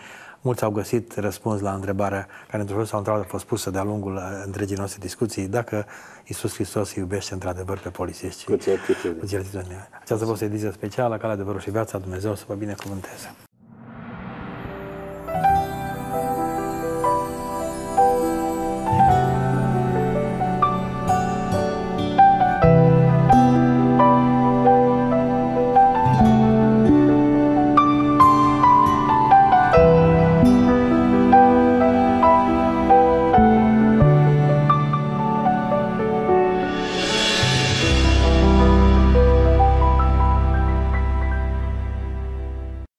Mulți au găsit răspuns la întrebarea care într-un fel sau într-altă a fost pusă de-a lungul uh, întregii noastre discuții, dacă Iisus Hristos iubește într-adevăr pe polițiști. Cu certitudine. Cu certitudine. Aceasta a fost ediția specială, Calea Adevărul și Viața Dumnezeu să vă binecuvânteze.